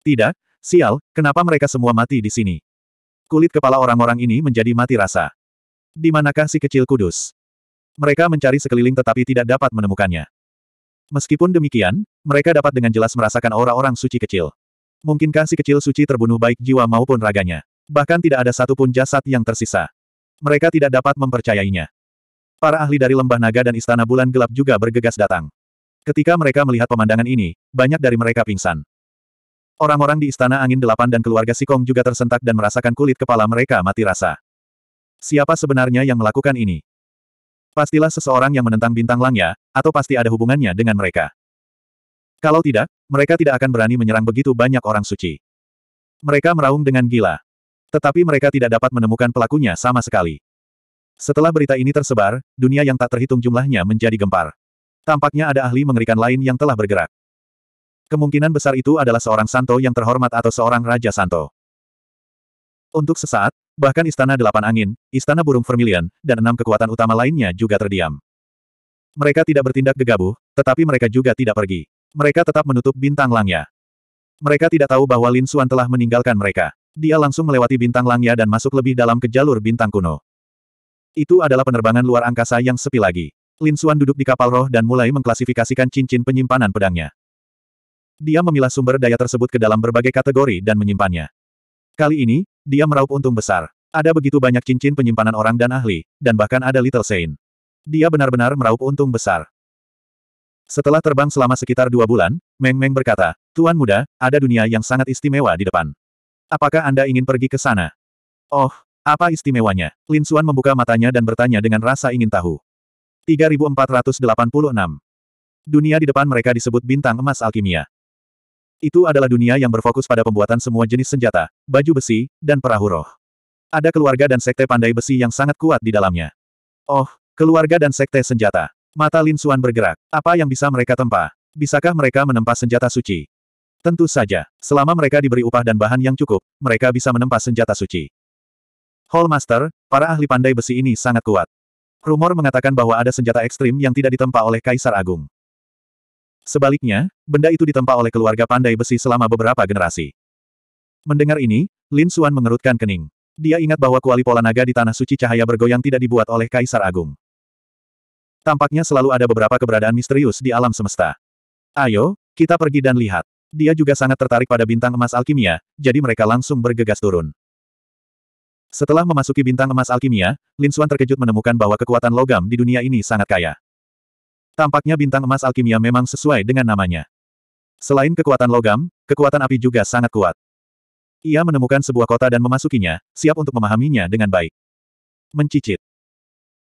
Tidak, sial, kenapa mereka semua mati di sini? Kulit kepala orang-orang ini menjadi mati rasa. Di manakah si kecil kudus? Mereka mencari sekeliling tetapi tidak dapat menemukannya. Meskipun demikian, mereka dapat dengan jelas merasakan aura orang suci kecil. Mungkinkah si kecil suci terbunuh baik jiwa maupun raganya? Bahkan tidak ada satupun jasad yang tersisa. Mereka tidak dapat mempercayainya. Para ahli dari Lembah Naga dan Istana Bulan Gelap juga bergegas datang. Ketika mereka melihat pemandangan ini, banyak dari mereka pingsan. Orang-orang di Istana Angin Delapan dan keluarga Sikong juga tersentak dan merasakan kulit kepala mereka mati rasa. Siapa sebenarnya yang melakukan ini? Pastilah seseorang yang menentang bintang langnya, atau pasti ada hubungannya dengan mereka. Kalau tidak, mereka tidak akan berani menyerang begitu banyak orang suci. Mereka meraung dengan gila. Tetapi mereka tidak dapat menemukan pelakunya sama sekali. Setelah berita ini tersebar, dunia yang tak terhitung jumlahnya menjadi gempar. Tampaknya ada ahli mengerikan lain yang telah bergerak. Kemungkinan besar itu adalah seorang santo yang terhormat atau seorang raja santo. Untuk sesaat, bahkan Istana Delapan Angin, Istana Burung Vermilion, dan enam kekuatan utama lainnya juga terdiam. Mereka tidak bertindak gegabah, tetapi mereka juga tidak pergi. Mereka tetap menutup bintang langnya. Mereka tidak tahu bahwa Lin Xuan telah meninggalkan mereka. Dia langsung melewati bintang langnya dan masuk lebih dalam ke jalur bintang kuno. Itu adalah penerbangan luar angkasa yang sepi lagi. Lin Xuan duduk di kapal roh dan mulai mengklasifikasikan cincin penyimpanan pedangnya. Dia memilah sumber daya tersebut ke dalam berbagai kategori dan menyimpannya. Kali ini, dia meraup untung besar. Ada begitu banyak cincin penyimpanan orang dan ahli, dan bahkan ada Little Saint. Dia benar-benar meraup untung besar. Setelah terbang selama sekitar dua bulan, Meng Meng berkata, Tuan muda, ada dunia yang sangat istimewa di depan. Apakah Anda ingin pergi ke sana? Oh, apa istimewanya? Lin Xuan membuka matanya dan bertanya dengan rasa ingin tahu. 3486 Dunia di depan mereka disebut bintang emas alkimia. Itu adalah dunia yang berfokus pada pembuatan semua jenis senjata, baju besi, dan perahu roh. Ada keluarga dan sekte pandai besi yang sangat kuat di dalamnya. Oh, keluarga dan sekte senjata. Mata Lin Suan bergerak. Apa yang bisa mereka tempa? Bisakah mereka menempa senjata suci? Tentu saja, selama mereka diberi upah dan bahan yang cukup, mereka bisa menempa senjata suci. Hallmaster, para ahli pandai besi ini sangat kuat. Rumor mengatakan bahwa ada senjata ekstrim yang tidak ditempa oleh Kaisar Agung. Sebaliknya, benda itu ditempa oleh keluarga pandai besi selama beberapa generasi. Mendengar ini, Lin Xuan mengerutkan kening. Dia ingat bahwa kuali pola naga di Tanah Suci Cahaya Bergoyang tidak dibuat oleh Kaisar Agung. Tampaknya selalu ada beberapa keberadaan misterius di alam semesta. Ayo, kita pergi dan lihat. Dia juga sangat tertarik pada bintang emas alkimia, jadi mereka langsung bergegas turun. Setelah memasuki bintang emas alkimia, Lin Xuan terkejut menemukan bahwa kekuatan logam di dunia ini sangat kaya. Tampaknya bintang emas alkimia memang sesuai dengan namanya. Selain kekuatan logam, kekuatan api juga sangat kuat. Ia menemukan sebuah kota dan memasukinya, siap untuk memahaminya dengan baik. Mencicit.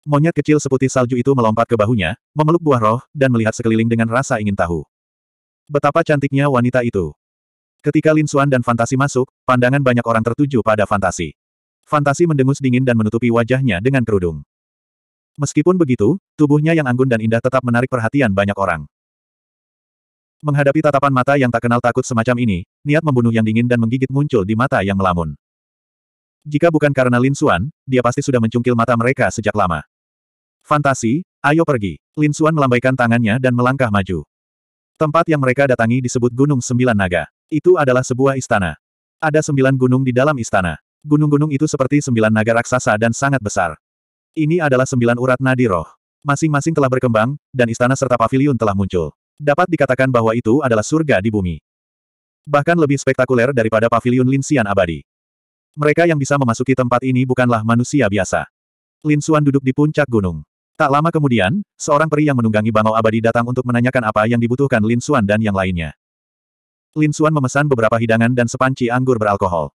Monyet kecil seputih salju itu melompat ke bahunya, memeluk buah roh, dan melihat sekeliling dengan rasa ingin tahu. Betapa cantiknya wanita itu. Ketika Lin Xuan dan Fantasi masuk, pandangan banyak orang tertuju pada Fantasi. Fantasi mendengus dingin dan menutupi wajahnya dengan kerudung. Meskipun begitu, tubuhnya yang anggun dan indah tetap menarik perhatian banyak orang. Menghadapi tatapan mata yang tak kenal takut semacam ini, niat membunuh yang dingin dan menggigit muncul di mata yang melamun. Jika bukan karena Lin Xuan, dia pasti sudah mencungkil mata mereka sejak lama. Fantasi, ayo pergi. Lin Xuan melambaikan tangannya dan melangkah maju. Tempat yang mereka datangi disebut Gunung Sembilan Naga. Itu adalah sebuah istana. Ada sembilan gunung di dalam istana. Gunung-gunung itu seperti sembilan naga raksasa dan sangat besar. Ini adalah sembilan urat nadi roh. Masing-masing telah berkembang, dan istana serta pavilion telah muncul. Dapat dikatakan bahwa itu adalah surga di bumi. Bahkan lebih spektakuler daripada pavilion Linsian abadi. Mereka yang bisa memasuki tempat ini bukanlah manusia biasa. Lin Xuan duduk di puncak gunung. Tak lama kemudian, seorang peri yang menunggangi bangau abadi datang untuk menanyakan apa yang dibutuhkan Lin Xuan dan yang lainnya. Lin Xuan memesan beberapa hidangan dan sepanci anggur beralkohol.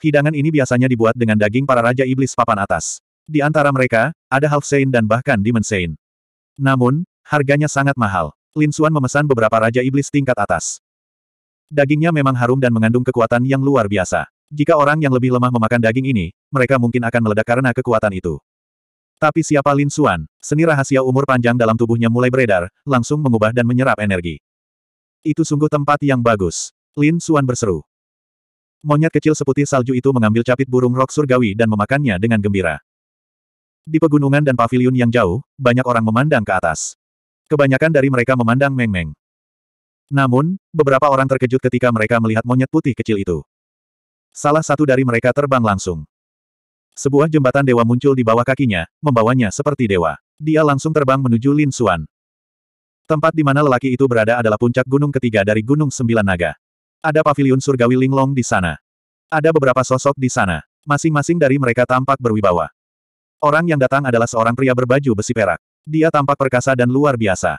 Hidangan ini biasanya dibuat dengan daging para raja iblis papan atas. Di antara mereka, ada Halfsein dan bahkan Dimensein. Namun, harganya sangat mahal. Lin Suan memesan beberapa Raja Iblis tingkat atas. Dagingnya memang harum dan mengandung kekuatan yang luar biasa. Jika orang yang lebih lemah memakan daging ini, mereka mungkin akan meledak karena kekuatan itu. Tapi siapa Lin Suan? Seni rahasia umur panjang dalam tubuhnya mulai beredar, langsung mengubah dan menyerap energi. Itu sungguh tempat yang bagus. Lin Suan berseru. Monyet kecil seputih salju itu mengambil capit burung rok surgawi dan memakannya dengan gembira. Di pegunungan dan paviliun yang jauh, banyak orang memandang ke atas. Kebanyakan dari mereka memandang Meng Meng. Namun, beberapa orang terkejut ketika mereka melihat monyet putih kecil itu. Salah satu dari mereka terbang langsung. Sebuah jembatan dewa muncul di bawah kakinya, membawanya seperti dewa. Dia langsung terbang menuju Lin Xuan. Tempat di mana lelaki itu berada adalah puncak gunung ketiga dari Gunung Sembilan Naga. Ada paviliun surgawi Linglong di sana. Ada beberapa sosok di sana. Masing-masing dari mereka tampak berwibawa. Orang yang datang adalah seorang pria berbaju besi perak. Dia tampak perkasa dan luar biasa.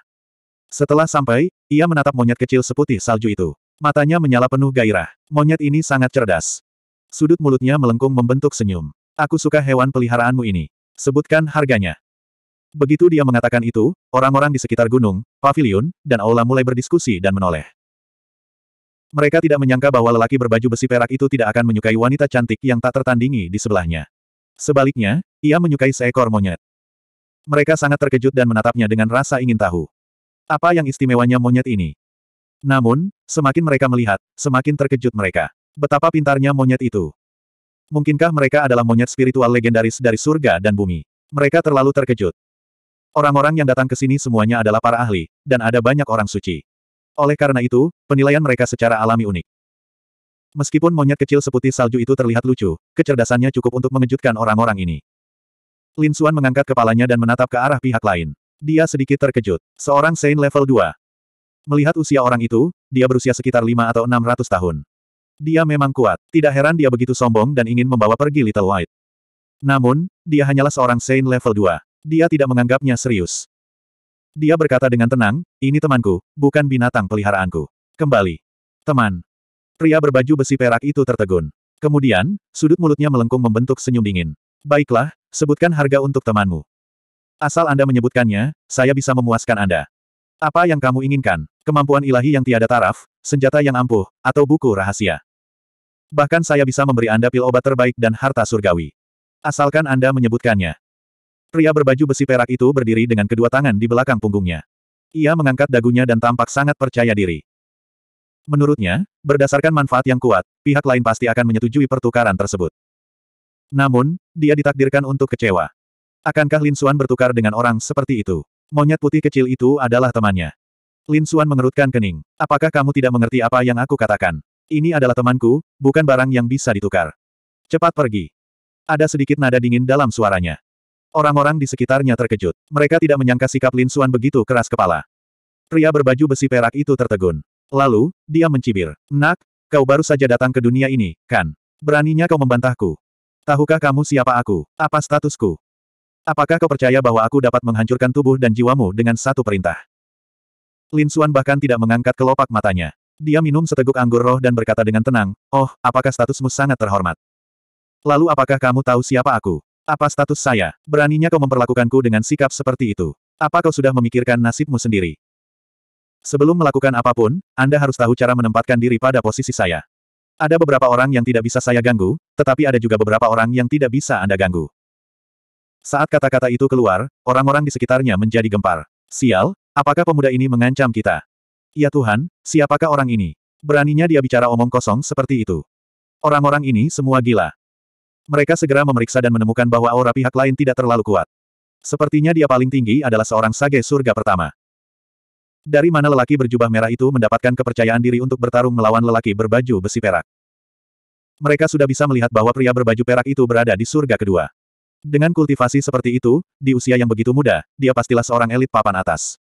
Setelah sampai, ia menatap monyet kecil seputih salju itu. Matanya menyala penuh gairah. Monyet ini sangat cerdas. Sudut mulutnya melengkung membentuk senyum. Aku suka hewan peliharaanmu ini. Sebutkan harganya. Begitu dia mengatakan itu, orang-orang di sekitar gunung, pavilion, dan aula mulai berdiskusi dan menoleh. Mereka tidak menyangka bahwa lelaki berbaju besi perak itu tidak akan menyukai wanita cantik yang tak tertandingi di sebelahnya. Sebaliknya, ia menyukai seekor monyet. Mereka sangat terkejut dan menatapnya dengan rasa ingin tahu. Apa yang istimewanya monyet ini? Namun, semakin mereka melihat, semakin terkejut mereka. Betapa pintarnya monyet itu. Mungkinkah mereka adalah monyet spiritual legendaris dari surga dan bumi? Mereka terlalu terkejut. Orang-orang yang datang ke sini semuanya adalah para ahli, dan ada banyak orang suci. Oleh karena itu, penilaian mereka secara alami unik. Meskipun monyet kecil seputih salju itu terlihat lucu, kecerdasannya cukup untuk mengejutkan orang-orang ini. Lin Xuan mengangkat kepalanya dan menatap ke arah pihak lain. Dia sedikit terkejut. Seorang Saint level 2. Melihat usia orang itu, dia berusia sekitar 5 atau 600 tahun. Dia memang kuat. Tidak heran dia begitu sombong dan ingin membawa pergi Little White. Namun, dia hanyalah seorang Saint level 2. Dia tidak menganggapnya serius. Dia berkata dengan tenang, ini temanku, bukan binatang peliharaanku. Kembali. Teman. Pria berbaju besi perak itu tertegun. Kemudian, sudut mulutnya melengkung membentuk senyum dingin. Baiklah, sebutkan harga untuk temanmu. Asal Anda menyebutkannya, saya bisa memuaskan Anda. Apa yang kamu inginkan? Kemampuan ilahi yang tiada taraf, senjata yang ampuh, atau buku rahasia. Bahkan saya bisa memberi Anda pil obat terbaik dan harta surgawi. Asalkan Anda menyebutkannya. Pria berbaju besi perak itu berdiri dengan kedua tangan di belakang punggungnya. Ia mengangkat dagunya dan tampak sangat percaya diri. Menurutnya, berdasarkan manfaat yang kuat, pihak lain pasti akan menyetujui pertukaran tersebut. Namun, dia ditakdirkan untuk kecewa. Akankah Lin Suan bertukar dengan orang seperti itu? Monyet putih kecil itu adalah temannya. Lin Suan mengerutkan kening. Apakah kamu tidak mengerti apa yang aku katakan? Ini adalah temanku, bukan barang yang bisa ditukar. Cepat pergi. Ada sedikit nada dingin dalam suaranya. Orang-orang di sekitarnya terkejut. Mereka tidak menyangka sikap Lin Suan begitu keras kepala. Pria berbaju besi perak itu tertegun. Lalu, dia mencibir. Nak, kau baru saja datang ke dunia ini, kan? Beraninya kau membantahku. Tahukah kamu siapa aku? Apa statusku? Apakah kau percaya bahwa aku dapat menghancurkan tubuh dan jiwamu dengan satu perintah? Lin Xuan bahkan tidak mengangkat kelopak matanya. Dia minum seteguk anggur roh dan berkata dengan tenang, Oh, apakah statusmu sangat terhormat? Lalu apakah kamu tahu siapa aku? Apa status saya? Beraninya kau memperlakukanku dengan sikap seperti itu? Apa kau sudah memikirkan nasibmu sendiri? Sebelum melakukan apapun, Anda harus tahu cara menempatkan diri pada posisi saya. Ada beberapa orang yang tidak bisa saya ganggu, tetapi ada juga beberapa orang yang tidak bisa Anda ganggu. Saat kata-kata itu keluar, orang-orang di sekitarnya menjadi gempar. Sial, apakah pemuda ini mengancam kita? Ya Tuhan, siapakah orang ini? Beraninya dia bicara omong kosong seperti itu. Orang-orang ini semua gila. Mereka segera memeriksa dan menemukan bahwa aura pihak lain tidak terlalu kuat. Sepertinya dia paling tinggi adalah seorang sage surga pertama. Dari mana lelaki berjubah merah itu mendapatkan kepercayaan diri untuk bertarung melawan lelaki berbaju besi perak? Mereka sudah bisa melihat bahwa pria berbaju perak itu berada di surga kedua. Dengan kultivasi seperti itu, di usia yang begitu muda, dia pastilah seorang elit papan atas.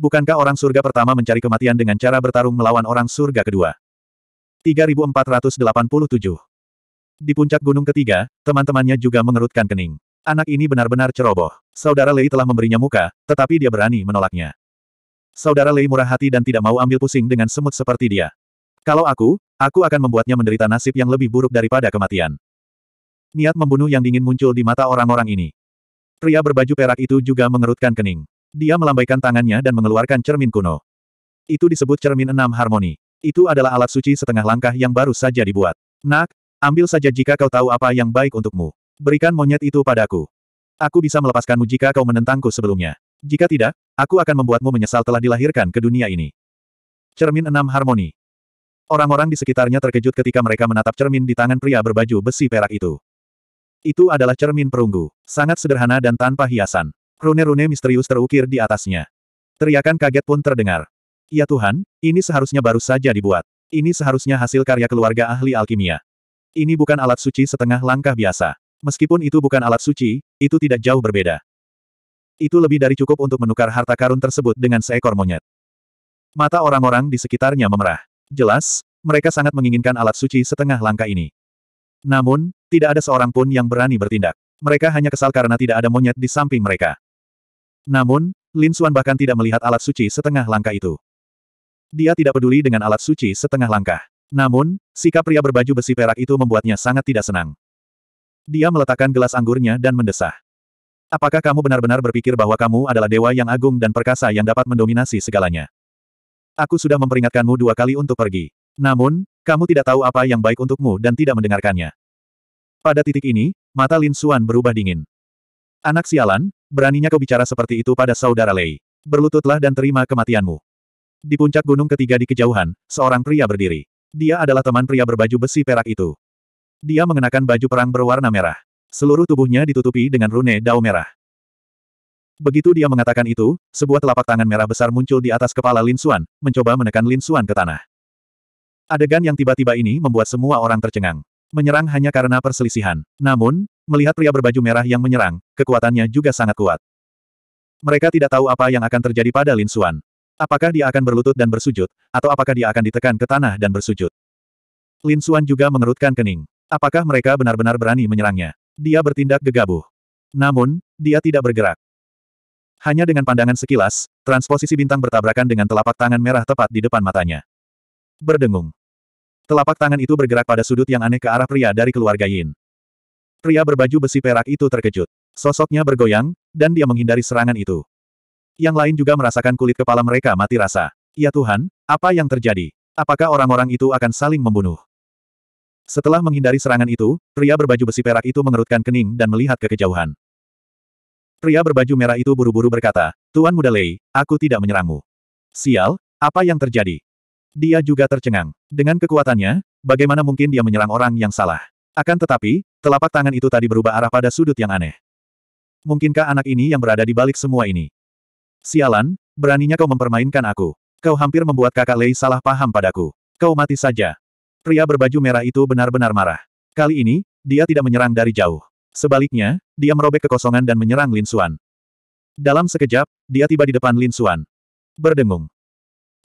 Bukankah orang surga pertama mencari kematian dengan cara bertarung melawan orang surga kedua? 3487 Di puncak gunung ketiga, teman-temannya juga mengerutkan kening. Anak ini benar-benar ceroboh. Saudara Lei telah memberinya muka, tetapi dia berani menolaknya. Saudara Lei murah hati dan tidak mau ambil pusing dengan semut seperti dia. Kalau aku, aku akan membuatnya menderita nasib yang lebih buruk daripada kematian. Niat membunuh yang dingin muncul di mata orang-orang ini. Pria berbaju perak itu juga mengerutkan kening. Dia melambaikan tangannya dan mengeluarkan cermin kuno. Itu disebut cermin enam harmoni. Itu adalah alat suci setengah langkah yang baru saja dibuat. Nak, ambil saja jika kau tahu apa yang baik untukmu. Berikan monyet itu padaku. Aku bisa melepaskanmu jika kau menentangku sebelumnya. Jika tidak, aku akan membuatmu menyesal telah dilahirkan ke dunia ini. Cermin enam harmoni. Orang-orang di sekitarnya terkejut ketika mereka menatap cermin di tangan pria berbaju besi perak itu. Itu adalah cermin perunggu, sangat sederhana dan tanpa hiasan. Rune-rune misterius terukir di atasnya. Teriakan kaget pun terdengar. Ya Tuhan, ini seharusnya baru saja dibuat. Ini seharusnya hasil karya keluarga ahli alkimia. Ini bukan alat suci setengah langkah biasa. Meskipun itu bukan alat suci, itu tidak jauh berbeda. Itu lebih dari cukup untuk menukar harta karun tersebut dengan seekor monyet. Mata orang-orang di sekitarnya memerah. Jelas, mereka sangat menginginkan alat suci setengah langkah ini. Namun, tidak ada seorang pun yang berani bertindak. Mereka hanya kesal karena tidak ada monyet di samping mereka. Namun, Lin Xuan bahkan tidak melihat alat suci setengah langkah itu. Dia tidak peduli dengan alat suci setengah langkah. Namun, sikap pria berbaju besi perak itu membuatnya sangat tidak senang. Dia meletakkan gelas anggurnya dan mendesah. Apakah kamu benar-benar berpikir bahwa kamu adalah dewa yang agung dan perkasa yang dapat mendominasi segalanya? Aku sudah memperingatkanmu dua kali untuk pergi. Namun, kamu tidak tahu apa yang baik untukmu dan tidak mendengarkannya. Pada titik ini, mata Lin Suan berubah dingin. Anak sialan, beraninya kau bicara seperti itu pada saudara Lei. Berlututlah dan terima kematianmu. Di puncak gunung ketiga di kejauhan, seorang pria berdiri. Dia adalah teman pria berbaju besi perak itu. Dia mengenakan baju perang berwarna merah. Seluruh tubuhnya ditutupi dengan rune dao merah. Begitu dia mengatakan itu, sebuah telapak tangan merah besar muncul di atas kepala Lin Suan, mencoba menekan Lin Suan ke tanah. Adegan yang tiba-tiba ini membuat semua orang tercengang. Menyerang hanya karena perselisihan. Namun, melihat pria berbaju merah yang menyerang, kekuatannya juga sangat kuat. Mereka tidak tahu apa yang akan terjadi pada Lin Suan. Apakah dia akan berlutut dan bersujud, atau apakah dia akan ditekan ke tanah dan bersujud. Lin Suan juga mengerutkan kening. Apakah mereka benar-benar berani menyerangnya? Dia bertindak gegabah. Namun, dia tidak bergerak. Hanya dengan pandangan sekilas, transposisi bintang bertabrakan dengan telapak tangan merah tepat di depan matanya. Berdengung. Telapak tangan itu bergerak pada sudut yang aneh ke arah pria dari keluarga Yin. Pria berbaju besi perak itu terkejut. Sosoknya bergoyang, dan dia menghindari serangan itu. Yang lain juga merasakan kulit kepala mereka mati rasa. Ya Tuhan, apa yang terjadi? Apakah orang-orang itu akan saling membunuh? Setelah menghindari serangan itu, pria berbaju besi perak itu mengerutkan kening dan melihat ke kejauhan. Pria berbaju merah itu buru-buru berkata, Tuan Muda Lei, aku tidak menyerangmu. Sial, apa yang terjadi? Dia juga tercengang. Dengan kekuatannya, bagaimana mungkin dia menyerang orang yang salah? Akan tetapi, telapak tangan itu tadi berubah arah pada sudut yang aneh. Mungkinkah anak ini yang berada di balik semua ini? Sialan, beraninya kau mempermainkan aku. Kau hampir membuat kakak Lei salah paham padaku. Kau mati saja. Pria berbaju merah itu benar-benar marah. Kali ini, dia tidak menyerang dari jauh. Sebaliknya, dia merobek kekosongan dan menyerang Lin Xuan. Dalam sekejap, dia tiba di depan Lin Xuan. Berdengung.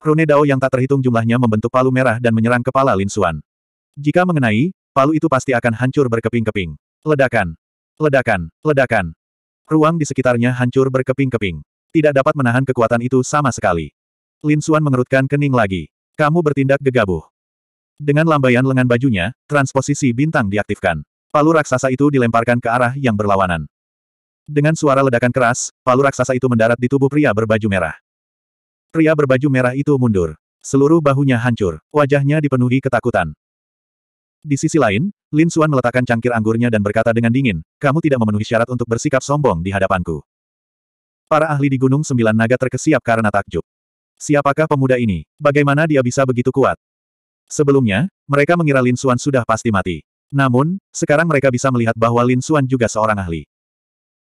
Rune Dao yang tak terhitung jumlahnya membentuk palu merah dan menyerang kepala Lin Xuan. Jika mengenai, palu itu pasti akan hancur berkeping-keping. Ledakan. Ledakan. Ledakan. Ruang di sekitarnya hancur berkeping-keping. Tidak dapat menahan kekuatan itu sama sekali. Lin Xuan mengerutkan kening lagi. Kamu bertindak gegabah. Dengan lambaian lengan bajunya, transposisi bintang diaktifkan. Palu raksasa itu dilemparkan ke arah yang berlawanan. Dengan suara ledakan keras, palu raksasa itu mendarat di tubuh pria berbaju merah. Pria berbaju merah itu mundur. Seluruh bahunya hancur, wajahnya dipenuhi ketakutan. Di sisi lain, Lin Xuan meletakkan cangkir anggurnya dan berkata dengan dingin, kamu tidak memenuhi syarat untuk bersikap sombong di hadapanku. Para ahli di Gunung Sembilan Naga terkesiap karena takjub. Siapakah pemuda ini? Bagaimana dia bisa begitu kuat? Sebelumnya, mereka mengira Lin Xuan sudah pasti mati. Namun, sekarang mereka bisa melihat bahwa Lin Xuan juga seorang ahli.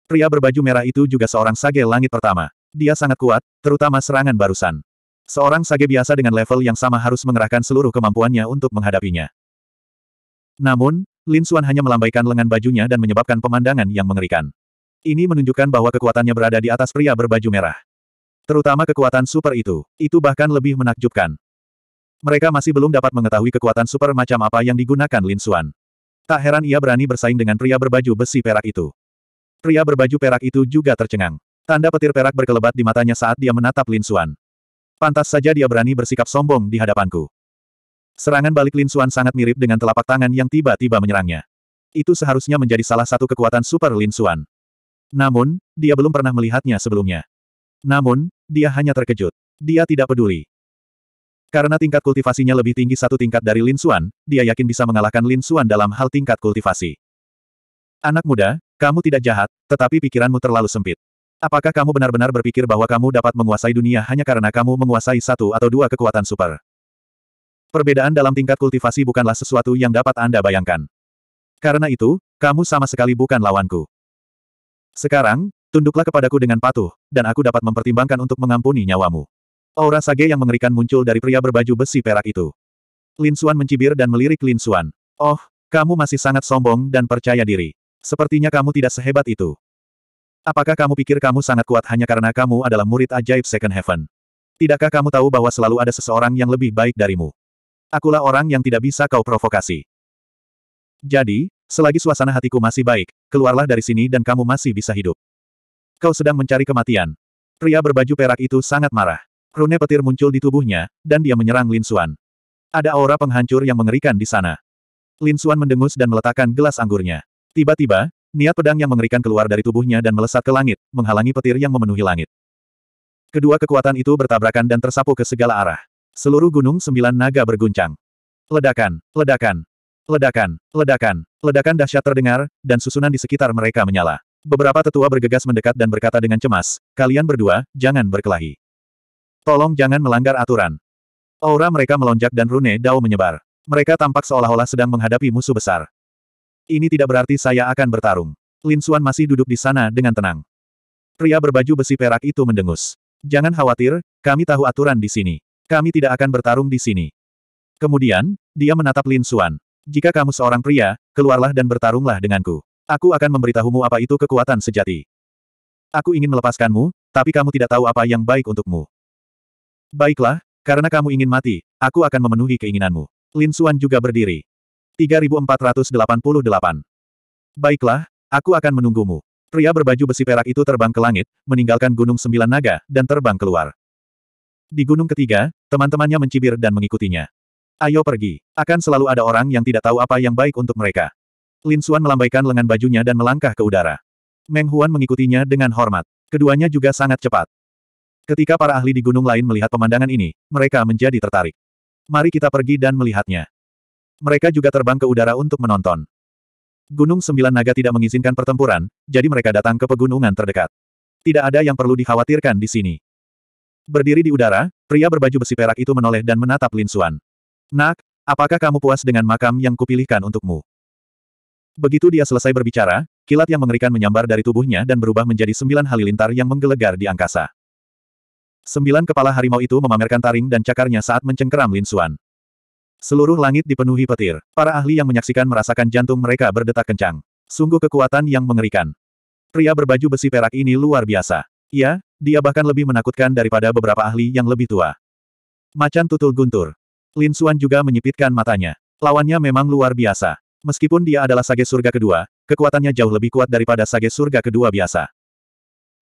Pria berbaju merah itu juga seorang sage langit pertama. Dia sangat kuat, terutama serangan barusan. Seorang sage biasa dengan level yang sama harus mengerahkan seluruh kemampuannya untuk menghadapinya. Namun, Lin Xuan hanya melambaikan lengan bajunya dan menyebabkan pemandangan yang mengerikan. Ini menunjukkan bahwa kekuatannya berada di atas pria berbaju merah. Terutama kekuatan super itu, itu bahkan lebih menakjubkan. Mereka masih belum dapat mengetahui kekuatan super macam apa yang digunakan Lin Xuan. Tak heran ia berani bersaing dengan pria berbaju besi perak itu. Pria berbaju perak itu juga tercengang. Tanda petir perak berkelebat di matanya saat dia menatap Lin Xuan. Pantas saja dia berani bersikap sombong di hadapanku. Serangan balik Lin Xuan sangat mirip dengan telapak tangan yang tiba-tiba menyerangnya. Itu seharusnya menjadi salah satu kekuatan super Lin Xuan. Namun, dia belum pernah melihatnya sebelumnya. Namun, dia hanya terkejut. Dia tidak peduli. Karena tingkat kultivasinya lebih tinggi satu tingkat dari Lin Suan, dia yakin bisa mengalahkan Lin Suan dalam hal tingkat kultivasi. Anak muda, kamu tidak jahat, tetapi pikiranmu terlalu sempit. Apakah kamu benar-benar berpikir bahwa kamu dapat menguasai dunia hanya karena kamu menguasai satu atau dua kekuatan super? Perbedaan dalam tingkat kultivasi bukanlah sesuatu yang dapat Anda bayangkan. Karena itu, kamu sama sekali bukan lawanku. Sekarang, tunduklah kepadaku dengan patuh, dan aku dapat mempertimbangkan untuk mengampuni nyawamu. Aura sage yang mengerikan muncul dari pria berbaju besi perak itu. Lin Xuan mencibir dan melirik Lin Xuan. Oh, kamu masih sangat sombong dan percaya diri. Sepertinya kamu tidak sehebat itu. Apakah kamu pikir kamu sangat kuat hanya karena kamu adalah murid ajaib Second Heaven? Tidakkah kamu tahu bahwa selalu ada seseorang yang lebih baik darimu? Akulah orang yang tidak bisa kau provokasi. Jadi, selagi suasana hatiku masih baik, keluarlah dari sini dan kamu masih bisa hidup. Kau sedang mencari kematian. Pria berbaju perak itu sangat marah. Rune petir muncul di tubuhnya, dan dia menyerang Lin Xuan. Ada aura penghancur yang mengerikan di sana. Lin Xuan mendengus dan meletakkan gelas anggurnya. Tiba-tiba, niat pedang yang mengerikan keluar dari tubuhnya dan melesat ke langit, menghalangi petir yang memenuhi langit. Kedua kekuatan itu bertabrakan dan tersapu ke segala arah. Seluruh gunung sembilan naga berguncang. Ledakan, ledakan, ledakan, ledakan, ledakan dahsyat terdengar, dan susunan di sekitar mereka menyala. Beberapa tetua bergegas mendekat dan berkata dengan cemas, kalian berdua, jangan berkelahi. Tolong jangan melanggar aturan. Aura mereka melonjak dan rune dao menyebar. Mereka tampak seolah-olah sedang menghadapi musuh besar. Ini tidak berarti saya akan bertarung. Lin Xuan masih duduk di sana dengan tenang. Pria berbaju besi perak itu mendengus. Jangan khawatir, kami tahu aturan di sini. Kami tidak akan bertarung di sini. Kemudian, dia menatap Lin Xuan. Jika kamu seorang pria, keluarlah dan bertarunglah denganku. Aku akan memberitahumu apa itu kekuatan sejati. Aku ingin melepaskanmu, tapi kamu tidak tahu apa yang baik untukmu. Baiklah, karena kamu ingin mati, aku akan memenuhi keinginanmu. Lin Suan juga berdiri. 3488. Baiklah, aku akan menunggumu. Pria berbaju besi perak itu terbang ke langit, meninggalkan Gunung Sembilan Naga, dan terbang keluar. Di gunung ketiga, teman-temannya mencibir dan mengikutinya. Ayo pergi. Akan selalu ada orang yang tidak tahu apa yang baik untuk mereka. Lin Suan melambaikan lengan bajunya dan melangkah ke udara. Meng Huan mengikutinya dengan hormat. Keduanya juga sangat cepat. Ketika para ahli di gunung lain melihat pemandangan ini, mereka menjadi tertarik. Mari kita pergi dan melihatnya. Mereka juga terbang ke udara untuk menonton. Gunung Sembilan Naga tidak mengizinkan pertempuran, jadi mereka datang ke pegunungan terdekat. Tidak ada yang perlu dikhawatirkan di sini. Berdiri di udara, pria berbaju besi perak itu menoleh dan menatap Lin Suan. Nak, apakah kamu puas dengan makam yang kupilihkan untukmu? Begitu dia selesai berbicara, kilat yang mengerikan menyambar dari tubuhnya dan berubah menjadi sembilan halilintar yang menggelegar di angkasa. Sembilan kepala harimau itu memamerkan taring dan cakarnya saat mencengkeram Lin Xuan. Seluruh langit dipenuhi petir. Para ahli yang menyaksikan merasakan jantung mereka berdetak kencang. Sungguh kekuatan yang mengerikan. Pria berbaju besi perak ini luar biasa. Ya, dia bahkan lebih menakutkan daripada beberapa ahli yang lebih tua. Macan tutul guntur. Lin Xuan juga menyipitkan matanya. Lawannya memang luar biasa. Meskipun dia adalah sage surga kedua, kekuatannya jauh lebih kuat daripada sage surga kedua biasa.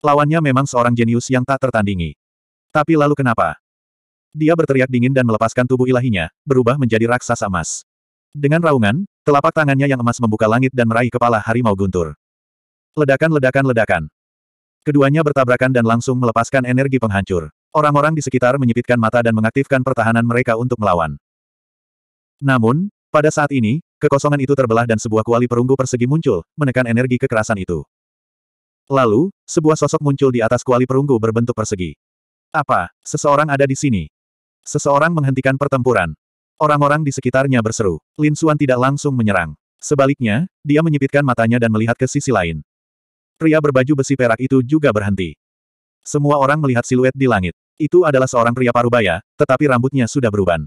Lawannya memang seorang jenius yang tak tertandingi. Tapi lalu kenapa? Dia berteriak dingin dan melepaskan tubuh ilahinya, berubah menjadi raksasa emas. Dengan raungan, telapak tangannya yang emas membuka langit dan meraih kepala harimau guntur. Ledakan-ledakan-ledakan. Keduanya bertabrakan dan langsung melepaskan energi penghancur. Orang-orang di sekitar menyipitkan mata dan mengaktifkan pertahanan mereka untuk melawan. Namun, pada saat ini, kekosongan itu terbelah dan sebuah kuali perunggu persegi muncul, menekan energi kekerasan itu. Lalu, sebuah sosok muncul di atas kuali perunggu berbentuk persegi. Apa, seseorang ada di sini? Seseorang menghentikan pertempuran. Orang-orang di sekitarnya berseru. Lin Suan tidak langsung menyerang. Sebaliknya, dia menyipitkan matanya dan melihat ke sisi lain. Pria berbaju besi perak itu juga berhenti. Semua orang melihat siluet di langit. Itu adalah seorang pria parubaya, tetapi rambutnya sudah beruban.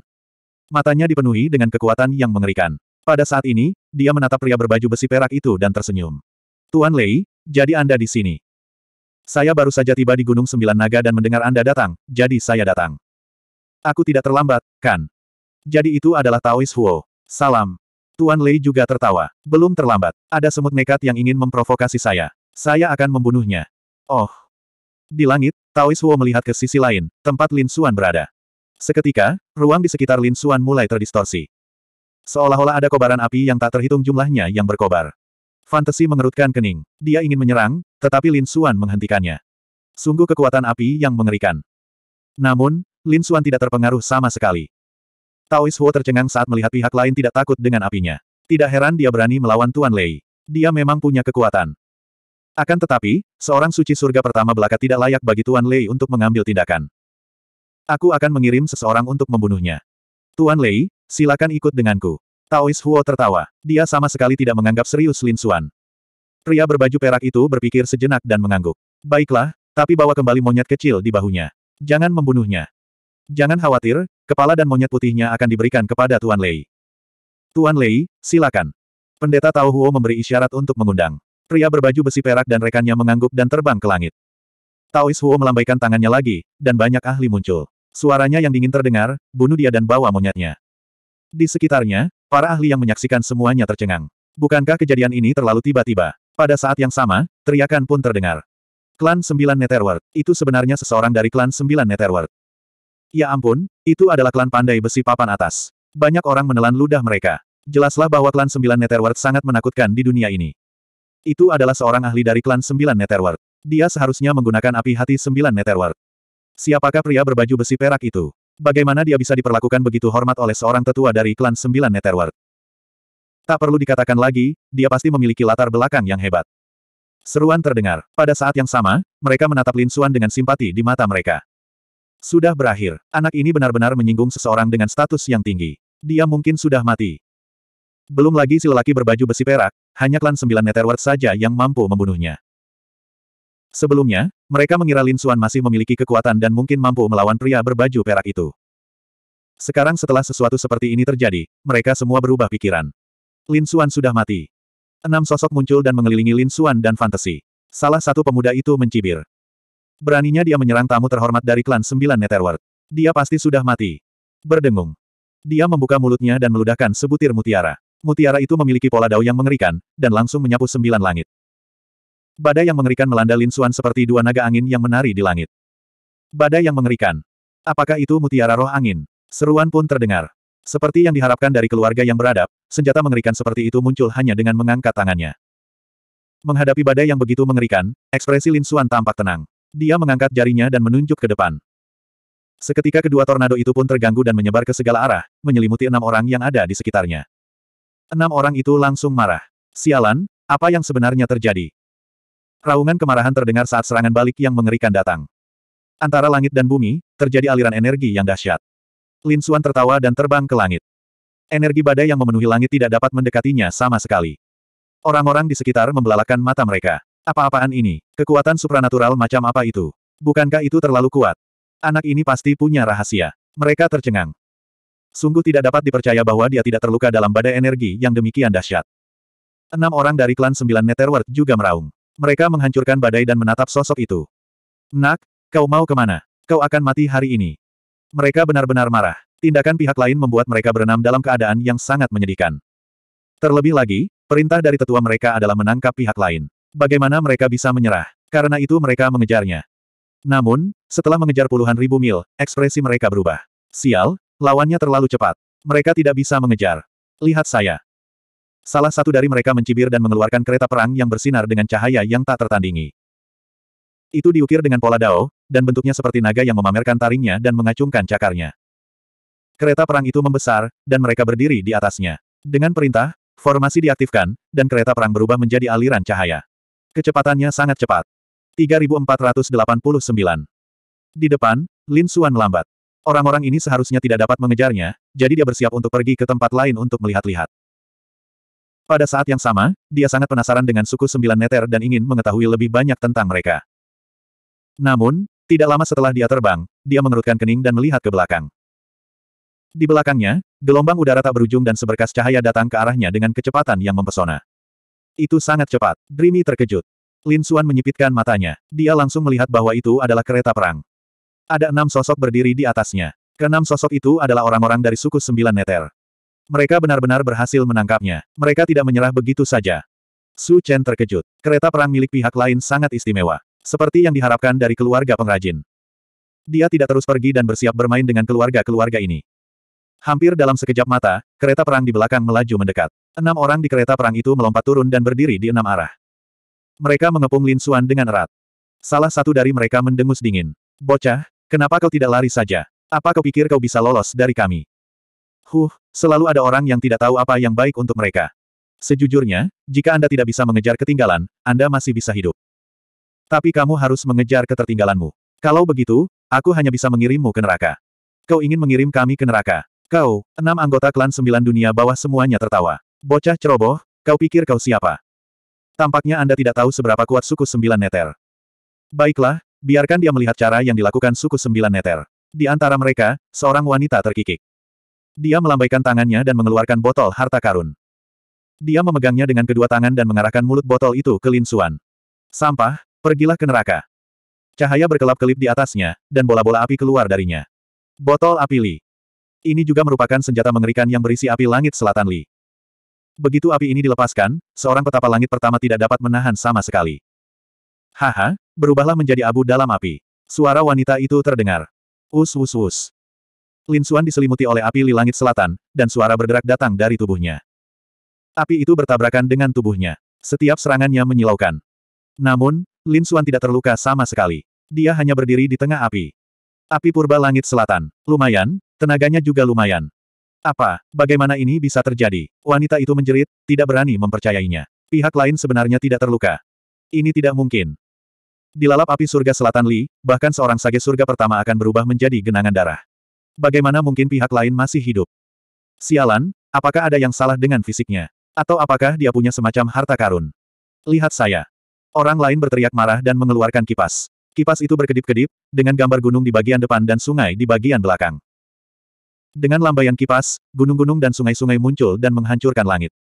Matanya dipenuhi dengan kekuatan yang mengerikan. Pada saat ini, dia menatap pria berbaju besi perak itu dan tersenyum. Tuan Lei, jadi Anda di sini. Saya baru saja tiba di Gunung Sembilan Naga dan mendengar Anda datang, jadi saya datang. Aku tidak terlambat, kan? Jadi itu adalah Taois Huo. Salam. Tuan Lei juga tertawa. Belum terlambat. Ada semut nekat yang ingin memprovokasi saya. Saya akan membunuhnya. Oh. Di langit, Taois Huo melihat ke sisi lain, tempat Lin Xuan berada. Seketika, ruang di sekitar Lin Xuan mulai terdistorsi. Seolah-olah ada kobaran api yang tak terhitung jumlahnya yang berkobar. Fantasi mengerutkan kening. Dia ingin menyerang, tetapi Lin Suan menghentikannya. Sungguh kekuatan api yang mengerikan. Namun, Lin Suan tidak terpengaruh sama sekali. Taois Huo tercengang saat melihat pihak lain tidak takut dengan apinya. Tidak heran dia berani melawan Tuan Lei. Dia memang punya kekuatan. Akan tetapi, seorang suci surga pertama belaka tidak layak bagi Tuan Lei untuk mengambil tindakan. Aku akan mengirim seseorang untuk membunuhnya. Tuan Lei, silakan ikut denganku. Taois Huo tertawa. Dia sama sekali tidak menganggap serius Lin Xuan. Pria berbaju perak itu berpikir sejenak dan mengangguk. Baiklah, tapi bawa kembali monyet kecil di bahunya. Jangan membunuhnya. Jangan khawatir, kepala dan monyet putihnya akan diberikan kepada Tuan Lei. Tuan Lei, silakan. Pendeta Tao Huo memberi isyarat untuk mengundang. Pria berbaju besi perak dan rekannya mengangguk dan terbang ke langit. Taois Huo melambaikan tangannya lagi, dan banyak ahli muncul. Suaranya yang dingin terdengar, bunuh dia dan bawa monyetnya. Di sekitarnya, Para ahli yang menyaksikan semuanya tercengang. Bukankah kejadian ini terlalu tiba-tiba? Pada saat yang sama, teriakan pun terdengar. Klan Sembilan Netherworld, itu sebenarnya seseorang dari klan Sembilan Netherworld. Ya ampun, itu adalah klan pandai besi papan atas. Banyak orang menelan ludah mereka. Jelaslah bahwa klan Sembilan Netherworld sangat menakutkan di dunia ini. Itu adalah seorang ahli dari klan Sembilan Netherworld. Dia seharusnya menggunakan api hati Sembilan Netherworld. Siapakah pria berbaju besi perak itu? Bagaimana dia bisa diperlakukan begitu hormat oleh seorang tetua dari klan sembilan Netherworld? Tak perlu dikatakan lagi, dia pasti memiliki latar belakang yang hebat. Seruan terdengar. Pada saat yang sama, mereka menatap Lin Suan dengan simpati di mata mereka. Sudah berakhir, anak ini benar-benar menyinggung seseorang dengan status yang tinggi. Dia mungkin sudah mati. Belum lagi si lelaki berbaju besi perak, hanya klan sembilan Netherworld saja yang mampu membunuhnya. Sebelumnya, mereka mengira Lin Xuan masih memiliki kekuatan dan mungkin mampu melawan pria berbaju perak itu. Sekarang setelah sesuatu seperti ini terjadi, mereka semua berubah pikiran. Lin Xuan sudah mati. Enam sosok muncul dan mengelilingi Lin Xuan dan fantasi. Salah satu pemuda itu mencibir. Beraninya dia menyerang tamu terhormat dari klan Sembilan Netherworld. Dia pasti sudah mati. Berdengung. Dia membuka mulutnya dan meludahkan sebutir mutiara. Mutiara itu memiliki pola dao yang mengerikan, dan langsung menyapu sembilan langit. Badai yang mengerikan melanda Lin Xuan seperti dua naga angin yang menari di langit. Badai yang mengerikan. Apakah itu mutiara roh angin? Seruan pun terdengar. Seperti yang diharapkan dari keluarga yang beradab, senjata mengerikan seperti itu muncul hanya dengan mengangkat tangannya. Menghadapi badai yang begitu mengerikan, ekspresi Lin Xuan tampak tenang. Dia mengangkat jarinya dan menunjuk ke depan. Seketika kedua tornado itu pun terganggu dan menyebar ke segala arah, menyelimuti enam orang yang ada di sekitarnya. Enam orang itu langsung marah. Sialan, apa yang sebenarnya terjadi? Raungan kemarahan terdengar saat serangan balik yang mengerikan datang. Antara langit dan bumi, terjadi aliran energi yang dahsyat. Lin Suan tertawa dan terbang ke langit. Energi badai yang memenuhi langit tidak dapat mendekatinya sama sekali. Orang-orang di sekitar membelalakan mata mereka. Apa-apaan ini? Kekuatan supranatural macam apa itu? Bukankah itu terlalu kuat? Anak ini pasti punya rahasia. Mereka tercengang. Sungguh tidak dapat dipercaya bahwa dia tidak terluka dalam badai energi yang demikian dahsyat. Enam orang dari klan sembilan Netherworld juga meraung. Mereka menghancurkan badai dan menatap sosok itu. Nak, kau mau kemana? Kau akan mati hari ini. Mereka benar-benar marah. Tindakan pihak lain membuat mereka berenam dalam keadaan yang sangat menyedihkan. Terlebih lagi, perintah dari tetua mereka adalah menangkap pihak lain. Bagaimana mereka bisa menyerah? Karena itu mereka mengejarnya. Namun, setelah mengejar puluhan ribu mil, ekspresi mereka berubah. Sial, lawannya terlalu cepat. Mereka tidak bisa mengejar. Lihat saya. Salah satu dari mereka mencibir dan mengeluarkan kereta perang yang bersinar dengan cahaya yang tak tertandingi. Itu diukir dengan pola dao, dan bentuknya seperti naga yang memamerkan taringnya dan mengacungkan cakarnya. Kereta perang itu membesar, dan mereka berdiri di atasnya. Dengan perintah, formasi diaktifkan, dan kereta perang berubah menjadi aliran cahaya. Kecepatannya sangat cepat. 3489. Di depan, Lin Xuan melambat. Orang-orang ini seharusnya tidak dapat mengejarnya, jadi dia bersiap untuk pergi ke tempat lain untuk melihat-lihat. Pada saat yang sama, dia sangat penasaran dengan suku sembilan neter dan ingin mengetahui lebih banyak tentang mereka. Namun, tidak lama setelah dia terbang, dia mengerutkan kening dan melihat ke belakang. Di belakangnya, gelombang udara tak berujung dan seberkas cahaya datang ke arahnya dengan kecepatan yang mempesona. Itu sangat cepat. Dreamy terkejut. Lin Xuan menyipitkan matanya. Dia langsung melihat bahwa itu adalah kereta perang. Ada enam sosok berdiri di atasnya. Keenam sosok itu adalah orang-orang dari suku sembilan neter. Mereka benar-benar berhasil menangkapnya. Mereka tidak menyerah begitu saja. Su Chen terkejut. Kereta perang milik pihak lain sangat istimewa. Seperti yang diharapkan dari keluarga pengrajin. Dia tidak terus pergi dan bersiap bermain dengan keluarga-keluarga ini. Hampir dalam sekejap mata, kereta perang di belakang melaju mendekat. Enam orang di kereta perang itu melompat turun dan berdiri di enam arah. Mereka mengepung Lin Xuan dengan erat. Salah satu dari mereka mendengus dingin. Bocah, kenapa kau tidak lari saja? Apa kau pikir kau bisa lolos dari kami? Huh, selalu ada orang yang tidak tahu apa yang baik untuk mereka. Sejujurnya, jika Anda tidak bisa mengejar ketinggalan, Anda masih bisa hidup. Tapi kamu harus mengejar ketertinggalanmu. Kalau begitu, aku hanya bisa mengirimmu ke neraka. Kau ingin mengirim kami ke neraka. Kau, enam anggota klan sembilan dunia bawah semuanya tertawa. Bocah ceroboh, kau pikir kau siapa? Tampaknya Anda tidak tahu seberapa kuat suku sembilan neter. Baiklah, biarkan dia melihat cara yang dilakukan suku sembilan neter. Di antara mereka, seorang wanita terkikik. Dia melambaikan tangannya dan mengeluarkan botol harta karun. Dia memegangnya dengan kedua tangan dan mengarahkan mulut botol itu ke Lin Xuan. Sampah, pergilah ke neraka. Cahaya berkelap-kelip di atasnya, dan bola-bola api keluar darinya. Botol api Li. Ini juga merupakan senjata mengerikan yang berisi api langit selatan Li. Begitu api ini dilepaskan, seorang petapa langit pertama tidak dapat menahan sama sekali. Haha, berubahlah menjadi abu dalam api. Suara wanita itu terdengar. Us us us. Lin Xuan diselimuti oleh api di langit selatan, dan suara berderak datang dari tubuhnya. Api itu bertabrakan dengan tubuhnya. Setiap serangannya menyilaukan. Namun, Lin Xuan tidak terluka sama sekali. Dia hanya berdiri di tengah api. Api purba langit selatan. Lumayan, tenaganya juga lumayan. Apa, bagaimana ini bisa terjadi? Wanita itu menjerit, tidak berani mempercayainya. Pihak lain sebenarnya tidak terluka. Ini tidak mungkin. Dilalap api surga selatan Li, bahkan seorang sage surga pertama akan berubah menjadi genangan darah. Bagaimana mungkin pihak lain masih hidup? Sialan, apakah ada yang salah dengan fisiknya? Atau apakah dia punya semacam harta karun? Lihat saya. Orang lain berteriak marah dan mengeluarkan kipas. Kipas itu berkedip-kedip, dengan gambar gunung di bagian depan dan sungai di bagian belakang. Dengan lambaian kipas, gunung-gunung dan sungai-sungai muncul dan menghancurkan langit.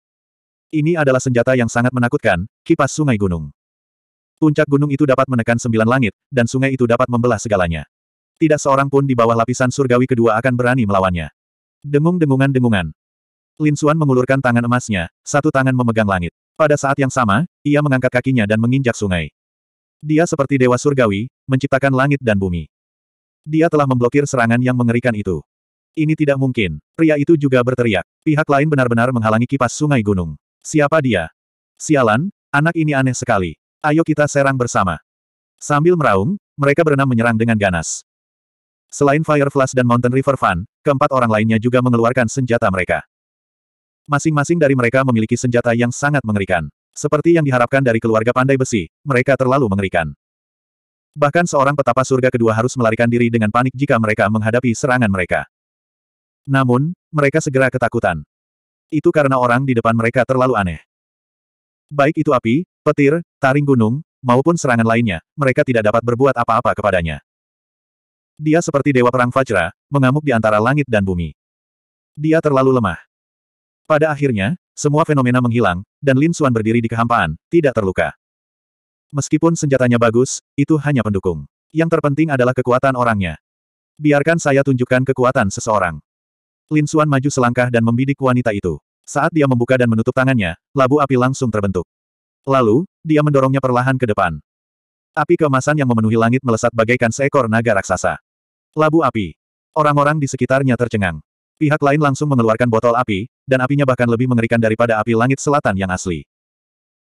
Ini adalah senjata yang sangat menakutkan, kipas sungai gunung. Puncak gunung itu dapat menekan sembilan langit, dan sungai itu dapat membelah segalanya. Tidak seorang pun di bawah lapisan surgawi kedua akan berani melawannya. Dengung-dengungan-dengungan. Lin Xuan mengulurkan tangan emasnya, satu tangan memegang langit. Pada saat yang sama, ia mengangkat kakinya dan menginjak sungai. Dia seperti dewa surgawi, menciptakan langit dan bumi. Dia telah memblokir serangan yang mengerikan itu. Ini tidak mungkin. Pria itu juga berteriak. Pihak lain benar-benar menghalangi kipas sungai gunung. Siapa dia? Sialan, anak ini aneh sekali. Ayo kita serang bersama. Sambil meraung, mereka berenang menyerang dengan ganas. Selain Fire Flash dan Mountain River Fan, keempat orang lainnya juga mengeluarkan senjata mereka. Masing-masing dari mereka memiliki senjata yang sangat mengerikan. Seperti yang diharapkan dari keluarga pandai besi, mereka terlalu mengerikan. Bahkan seorang petapa surga kedua harus melarikan diri dengan panik jika mereka menghadapi serangan mereka. Namun, mereka segera ketakutan. Itu karena orang di depan mereka terlalu aneh. Baik itu api, petir, taring gunung, maupun serangan lainnya, mereka tidak dapat berbuat apa-apa kepadanya. Dia seperti dewa perang Vajra, mengamuk di antara langit dan bumi. Dia terlalu lemah. Pada akhirnya, semua fenomena menghilang, dan Lin Xuan berdiri di kehampaan, tidak terluka. Meskipun senjatanya bagus, itu hanya pendukung. Yang terpenting adalah kekuatan orangnya. Biarkan saya tunjukkan kekuatan seseorang. Lin Xuan maju selangkah dan membidik wanita itu. Saat dia membuka dan menutup tangannya, labu api langsung terbentuk. Lalu, dia mendorongnya perlahan ke depan. Api keemasan yang memenuhi langit melesat bagaikan seekor naga raksasa. Labu api. Orang-orang di sekitarnya tercengang. Pihak lain langsung mengeluarkan botol api, dan apinya bahkan lebih mengerikan daripada api langit selatan yang asli.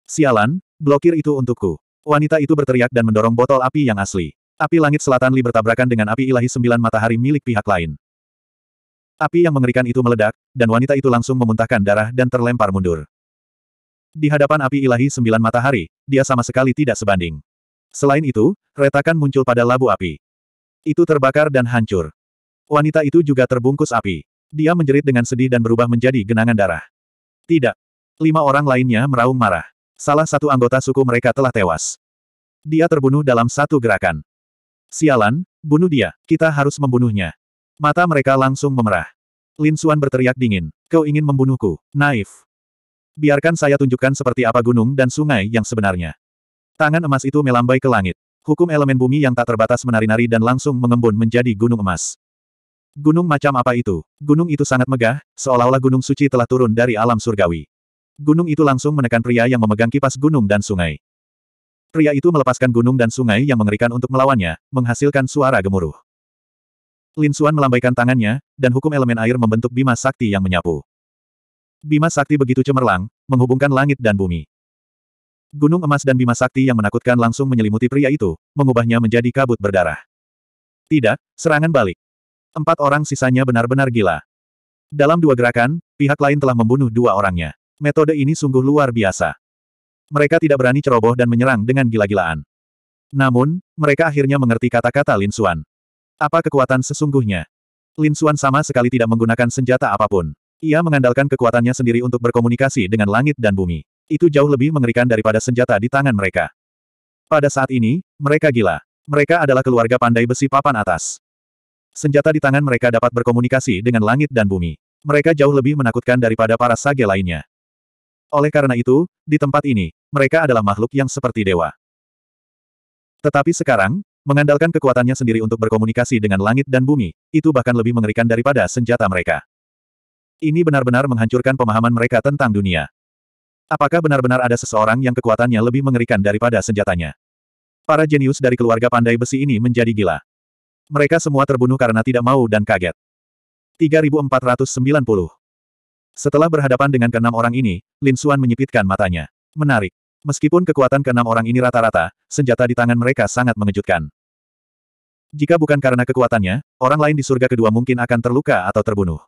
Sialan, blokir itu untukku. Wanita itu berteriak dan mendorong botol api yang asli. Api langit selatan Li bertabrakan dengan api ilahi sembilan matahari milik pihak lain. Api yang mengerikan itu meledak, dan wanita itu langsung memuntahkan darah dan terlempar mundur. Di hadapan api ilahi sembilan matahari, dia sama sekali tidak sebanding. Selain itu, retakan muncul pada labu api. Itu terbakar dan hancur. Wanita itu juga terbungkus api. Dia menjerit dengan sedih dan berubah menjadi genangan darah. Tidak. Lima orang lainnya meraung marah. Salah satu anggota suku mereka telah tewas. Dia terbunuh dalam satu gerakan. Sialan, bunuh dia. Kita harus membunuhnya. Mata mereka langsung memerah. Lin Xuan berteriak dingin. Kau ingin membunuhku, naif. Biarkan saya tunjukkan seperti apa gunung dan sungai yang sebenarnya. Tangan emas itu melambai ke langit. Hukum elemen bumi yang tak terbatas menari-nari dan langsung mengembun menjadi gunung emas. Gunung macam apa itu? Gunung itu sangat megah, seolah-olah gunung suci telah turun dari alam surgawi. Gunung itu langsung menekan pria yang memegang kipas gunung dan sungai. Pria itu melepaskan gunung dan sungai yang mengerikan untuk melawannya, menghasilkan suara gemuruh. Lin Suan melambaikan tangannya, dan hukum elemen air membentuk bima sakti yang menyapu. Bima sakti begitu cemerlang, menghubungkan langit dan bumi. Gunung emas dan bima sakti yang menakutkan langsung menyelimuti pria itu, mengubahnya menjadi kabut berdarah. Tidak, serangan balik. Empat orang sisanya benar-benar gila. Dalam dua gerakan, pihak lain telah membunuh dua orangnya. Metode ini sungguh luar biasa. Mereka tidak berani ceroboh dan menyerang dengan gila-gilaan. Namun, mereka akhirnya mengerti kata-kata Lin Xuan. Apa kekuatan sesungguhnya? Lin Xuan sama sekali tidak menggunakan senjata apapun. Ia mengandalkan kekuatannya sendiri untuk berkomunikasi dengan langit dan bumi. Itu jauh lebih mengerikan daripada senjata di tangan mereka. Pada saat ini, mereka gila. Mereka adalah keluarga pandai besi papan atas. Senjata di tangan mereka dapat berkomunikasi dengan langit dan bumi. Mereka jauh lebih menakutkan daripada para sage lainnya. Oleh karena itu, di tempat ini, mereka adalah makhluk yang seperti dewa. Tetapi sekarang, mengandalkan kekuatannya sendiri untuk berkomunikasi dengan langit dan bumi, itu bahkan lebih mengerikan daripada senjata mereka. Ini benar-benar menghancurkan pemahaman mereka tentang dunia. Apakah benar-benar ada seseorang yang kekuatannya lebih mengerikan daripada senjatanya? Para jenius dari keluarga pandai besi ini menjadi gila. Mereka semua terbunuh karena tidak mau dan kaget. 3490 Setelah berhadapan dengan keenam orang ini, Lin Xuan menyipitkan matanya. Menarik. Meskipun kekuatan keenam orang ini rata-rata, senjata di tangan mereka sangat mengejutkan. Jika bukan karena kekuatannya, orang lain di surga kedua mungkin akan terluka atau terbunuh.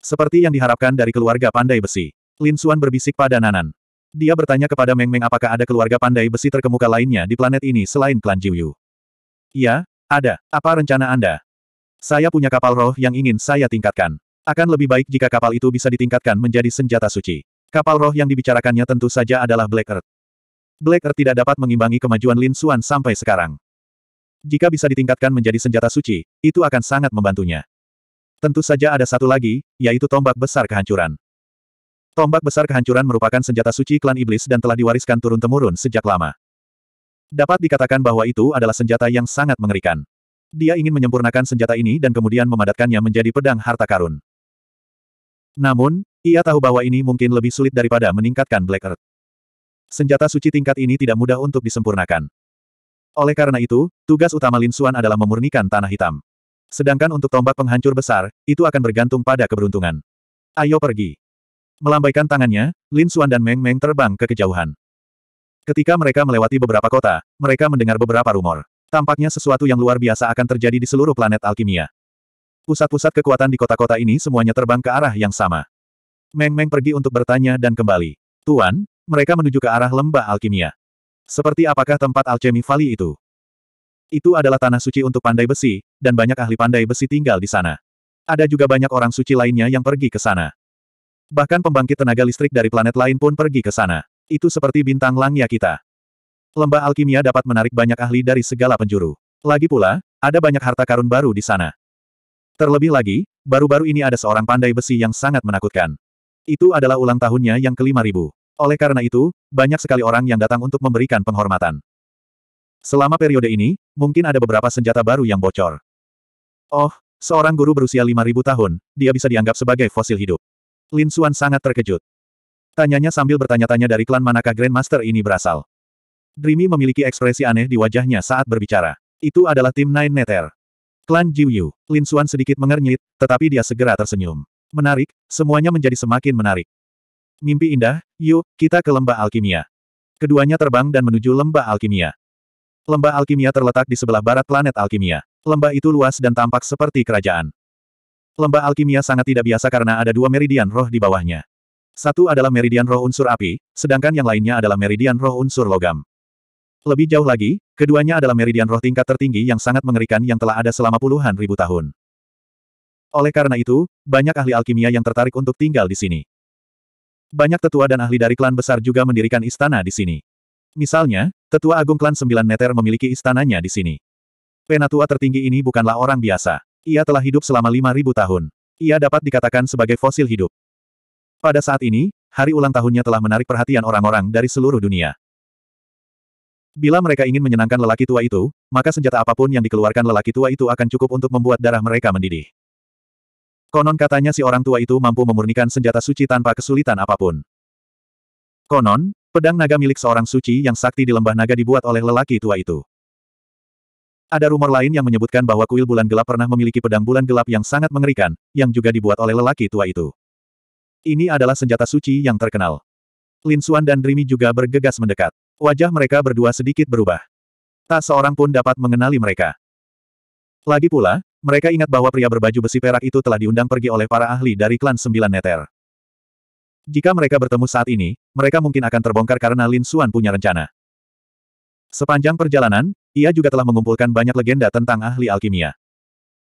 Seperti yang diharapkan dari keluarga pandai besi. Lin Suan berbisik pada Nanan. Dia bertanya kepada Meng Meng apakah ada keluarga pandai besi terkemuka lainnya di planet ini selain klan Jiuyu. Ya, ada. Apa rencana Anda? Saya punya kapal roh yang ingin saya tingkatkan. Akan lebih baik jika kapal itu bisa ditingkatkan menjadi senjata suci. Kapal roh yang dibicarakannya tentu saja adalah Black Earth. Black Earth tidak dapat mengimbangi kemajuan Lin Suan sampai sekarang. Jika bisa ditingkatkan menjadi senjata suci, itu akan sangat membantunya. Tentu saja ada satu lagi, yaitu tombak besar kehancuran. Tombak besar kehancuran merupakan senjata suci klan iblis dan telah diwariskan turun-temurun sejak lama. Dapat dikatakan bahwa itu adalah senjata yang sangat mengerikan. Dia ingin menyempurnakan senjata ini dan kemudian memadatkannya menjadi pedang harta karun. Namun, ia tahu bahwa ini mungkin lebih sulit daripada meningkatkan Black Earth. Senjata suci tingkat ini tidak mudah untuk disempurnakan. Oleh karena itu, tugas utama Lin Xuan adalah memurnikan tanah hitam. Sedangkan untuk tombak penghancur besar, itu akan bergantung pada keberuntungan. Ayo pergi. Melambaikan tangannya, Lin Xuan dan Meng Meng terbang ke kejauhan. Ketika mereka melewati beberapa kota, mereka mendengar beberapa rumor. Tampaknya sesuatu yang luar biasa akan terjadi di seluruh planet alkimia. Pusat-pusat kekuatan di kota-kota ini semuanya terbang ke arah yang sama. Meng Meng pergi untuk bertanya dan kembali. Tuan, mereka menuju ke arah lembah alkimia. Seperti apakah tempat alchemy valley itu? Itu adalah tanah suci untuk pandai besi, dan banyak ahli pandai besi tinggal di sana. Ada juga banyak orang suci lainnya yang pergi ke sana. Bahkan pembangkit tenaga listrik dari planet lain pun pergi ke sana. Itu seperti bintang langya kita. Lembah alkimia dapat menarik banyak ahli dari segala penjuru. Lagi pula, ada banyak harta karun baru di sana. Terlebih lagi, baru-baru ini ada seorang pandai besi yang sangat menakutkan. Itu adalah ulang tahunnya yang kelima ribu. Oleh karena itu, banyak sekali orang yang datang untuk memberikan penghormatan. Selama periode ini, mungkin ada beberapa senjata baru yang bocor. Oh, seorang guru berusia lima ribu tahun, dia bisa dianggap sebagai fosil hidup. Lin Xuan sangat terkejut. Tanyanya sambil bertanya-tanya dari klan manakah Grandmaster ini berasal. Dreamy memiliki ekspresi aneh di wajahnya saat berbicara. Itu adalah tim Nine Nether. Klan Jiu Yu. Lin Xuan sedikit mengernyit, tetapi dia segera tersenyum. Menarik, semuanya menjadi semakin menarik. Mimpi indah, yuk, kita ke lembah alkimia. Keduanya terbang dan menuju lembah alkimia. Lembah alkimia terletak di sebelah barat planet alkimia. Lembah itu luas dan tampak seperti kerajaan. Lembah alkimia sangat tidak biasa karena ada dua meridian roh di bawahnya. Satu adalah meridian roh unsur api, sedangkan yang lainnya adalah meridian roh unsur logam. Lebih jauh lagi, keduanya adalah meridian roh tingkat tertinggi yang sangat mengerikan yang telah ada selama puluhan ribu tahun. Oleh karena itu, banyak ahli alkimia yang tertarik untuk tinggal di sini. Banyak tetua dan ahli dari klan besar juga mendirikan istana di sini. Misalnya, tetua agung klan Sembilan Neter memiliki istananya di sini. Penatua tertinggi ini bukanlah orang biasa. Ia telah hidup selama 5.000 tahun. Ia dapat dikatakan sebagai fosil hidup. Pada saat ini, hari ulang tahunnya telah menarik perhatian orang-orang dari seluruh dunia. Bila mereka ingin menyenangkan lelaki tua itu, maka senjata apapun yang dikeluarkan lelaki tua itu akan cukup untuk membuat darah mereka mendidih. Konon katanya si orang tua itu mampu memurnikan senjata suci tanpa kesulitan apapun. Konon, pedang naga milik seorang suci yang sakti di lembah naga dibuat oleh lelaki tua itu. Ada rumor lain yang menyebutkan bahwa kuil bulan gelap pernah memiliki pedang bulan gelap yang sangat mengerikan, yang juga dibuat oleh lelaki tua itu. Ini adalah senjata suci yang terkenal. Lin Suan dan Rimi juga bergegas mendekat. Wajah mereka berdua sedikit berubah. Tak seorang pun dapat mengenali mereka. Lagi pula, mereka ingat bahwa pria berbaju besi perak itu telah diundang pergi oleh para ahli dari klan Sembilan Neter. Jika mereka bertemu saat ini, mereka mungkin akan terbongkar karena Lin Suan punya rencana. Sepanjang perjalanan, ia juga telah mengumpulkan banyak legenda tentang ahli alkimia.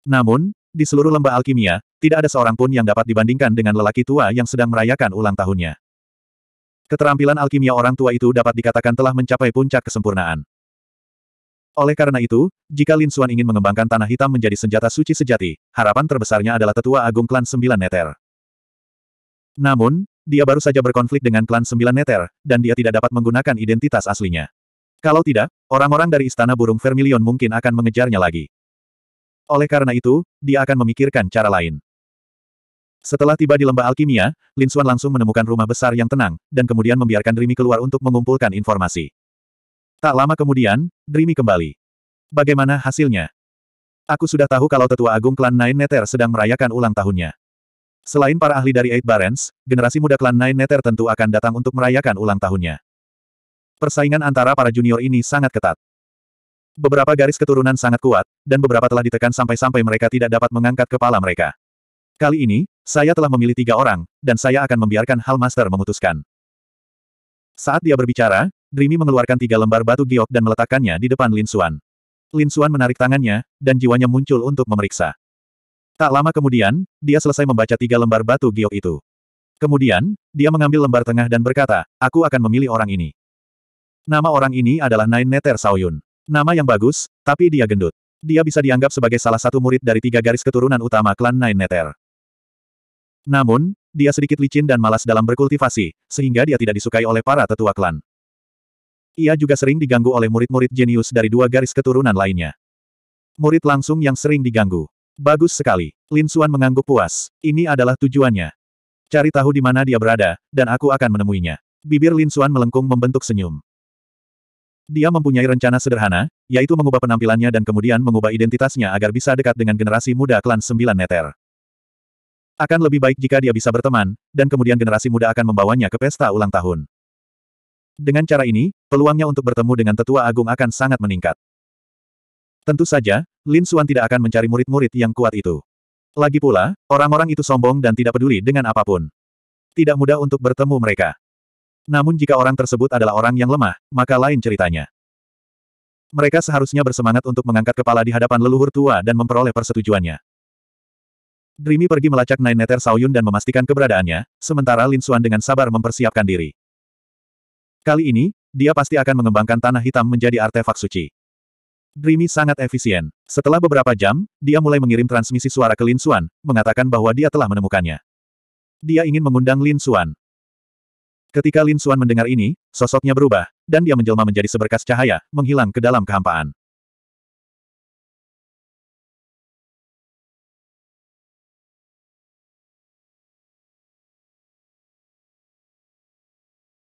Namun, di seluruh lembah alkimia, tidak ada seorang pun yang dapat dibandingkan dengan lelaki tua yang sedang merayakan ulang tahunnya. Keterampilan alkimia orang tua itu dapat dikatakan telah mencapai puncak kesempurnaan. Oleh karena itu, jika Lin Xuan ingin mengembangkan tanah hitam menjadi senjata suci sejati, harapan terbesarnya adalah tetua agung klan Sembilan Neter. Namun, dia baru saja berkonflik dengan klan Sembilan Neter, dan dia tidak dapat menggunakan identitas aslinya. Kalau tidak, orang-orang dari Istana Burung Vermilion mungkin akan mengejarnya lagi. Oleh karena itu, dia akan memikirkan cara lain. Setelah tiba di lembah alkimia, Lin Xuan langsung menemukan rumah besar yang tenang, dan kemudian membiarkan Drimi keluar untuk mengumpulkan informasi. Tak lama kemudian, Drimi kembali. Bagaimana hasilnya? Aku sudah tahu kalau tetua agung klan Nine Nether sedang merayakan ulang tahunnya. Selain para ahli dari Eight Barrens, generasi muda klan Nine Nether tentu akan datang untuk merayakan ulang tahunnya. Persaingan antara para junior ini sangat ketat. Beberapa garis keturunan sangat kuat, dan beberapa telah ditekan sampai-sampai mereka tidak dapat mengangkat kepala mereka. Kali ini, saya telah memilih tiga orang, dan saya akan membiarkan Hal Master memutuskan. Saat dia berbicara, Dreamy mengeluarkan tiga lembar batu giok dan meletakkannya di depan Lin Xuan. Lin Xuan menarik tangannya, dan jiwanya muncul untuk memeriksa. Tak lama kemudian, dia selesai membaca tiga lembar batu giok itu. Kemudian, dia mengambil lembar tengah dan berkata, aku akan memilih orang ini. Nama orang ini adalah Nine Neter Saoyun. Nama yang bagus, tapi dia gendut. Dia bisa dianggap sebagai salah satu murid dari tiga garis keturunan utama klan Nine Neter. Namun, dia sedikit licin dan malas dalam berkultivasi, sehingga dia tidak disukai oleh para tetua klan. Ia juga sering diganggu oleh murid-murid jenius dari dua garis keturunan lainnya. Murid langsung yang sering diganggu. Bagus sekali. Lin Suan mengangguk puas. Ini adalah tujuannya. Cari tahu di mana dia berada, dan aku akan menemuinya. Bibir Lin Suan melengkung membentuk senyum. Dia mempunyai rencana sederhana, yaitu mengubah penampilannya dan kemudian mengubah identitasnya agar bisa dekat dengan generasi muda klan Sembilan Neter. Akan lebih baik jika dia bisa berteman, dan kemudian generasi muda akan membawanya ke pesta ulang tahun. Dengan cara ini, peluangnya untuk bertemu dengan tetua agung akan sangat meningkat. Tentu saja, Lin Xuan tidak akan mencari murid-murid yang kuat itu. Lagi pula, orang-orang itu sombong dan tidak peduli dengan apapun. Tidak mudah untuk bertemu mereka. Namun jika orang tersebut adalah orang yang lemah, maka lain ceritanya. Mereka seharusnya bersemangat untuk mengangkat kepala di hadapan leluhur tua dan memperoleh persetujuannya. Dreamy pergi melacak Nine Nether Saoyun dan memastikan keberadaannya, sementara Lin Xuan dengan sabar mempersiapkan diri. Kali ini, dia pasti akan mengembangkan tanah hitam menjadi artefak suci. Dreamy sangat efisien. Setelah beberapa jam, dia mulai mengirim transmisi suara ke Lin Xuan, mengatakan bahwa dia telah menemukannya. Dia ingin mengundang Lin Xuan. Ketika Lin Xuan mendengar ini, sosoknya berubah, dan dia menjelma menjadi seberkas cahaya, menghilang ke dalam kehampaan.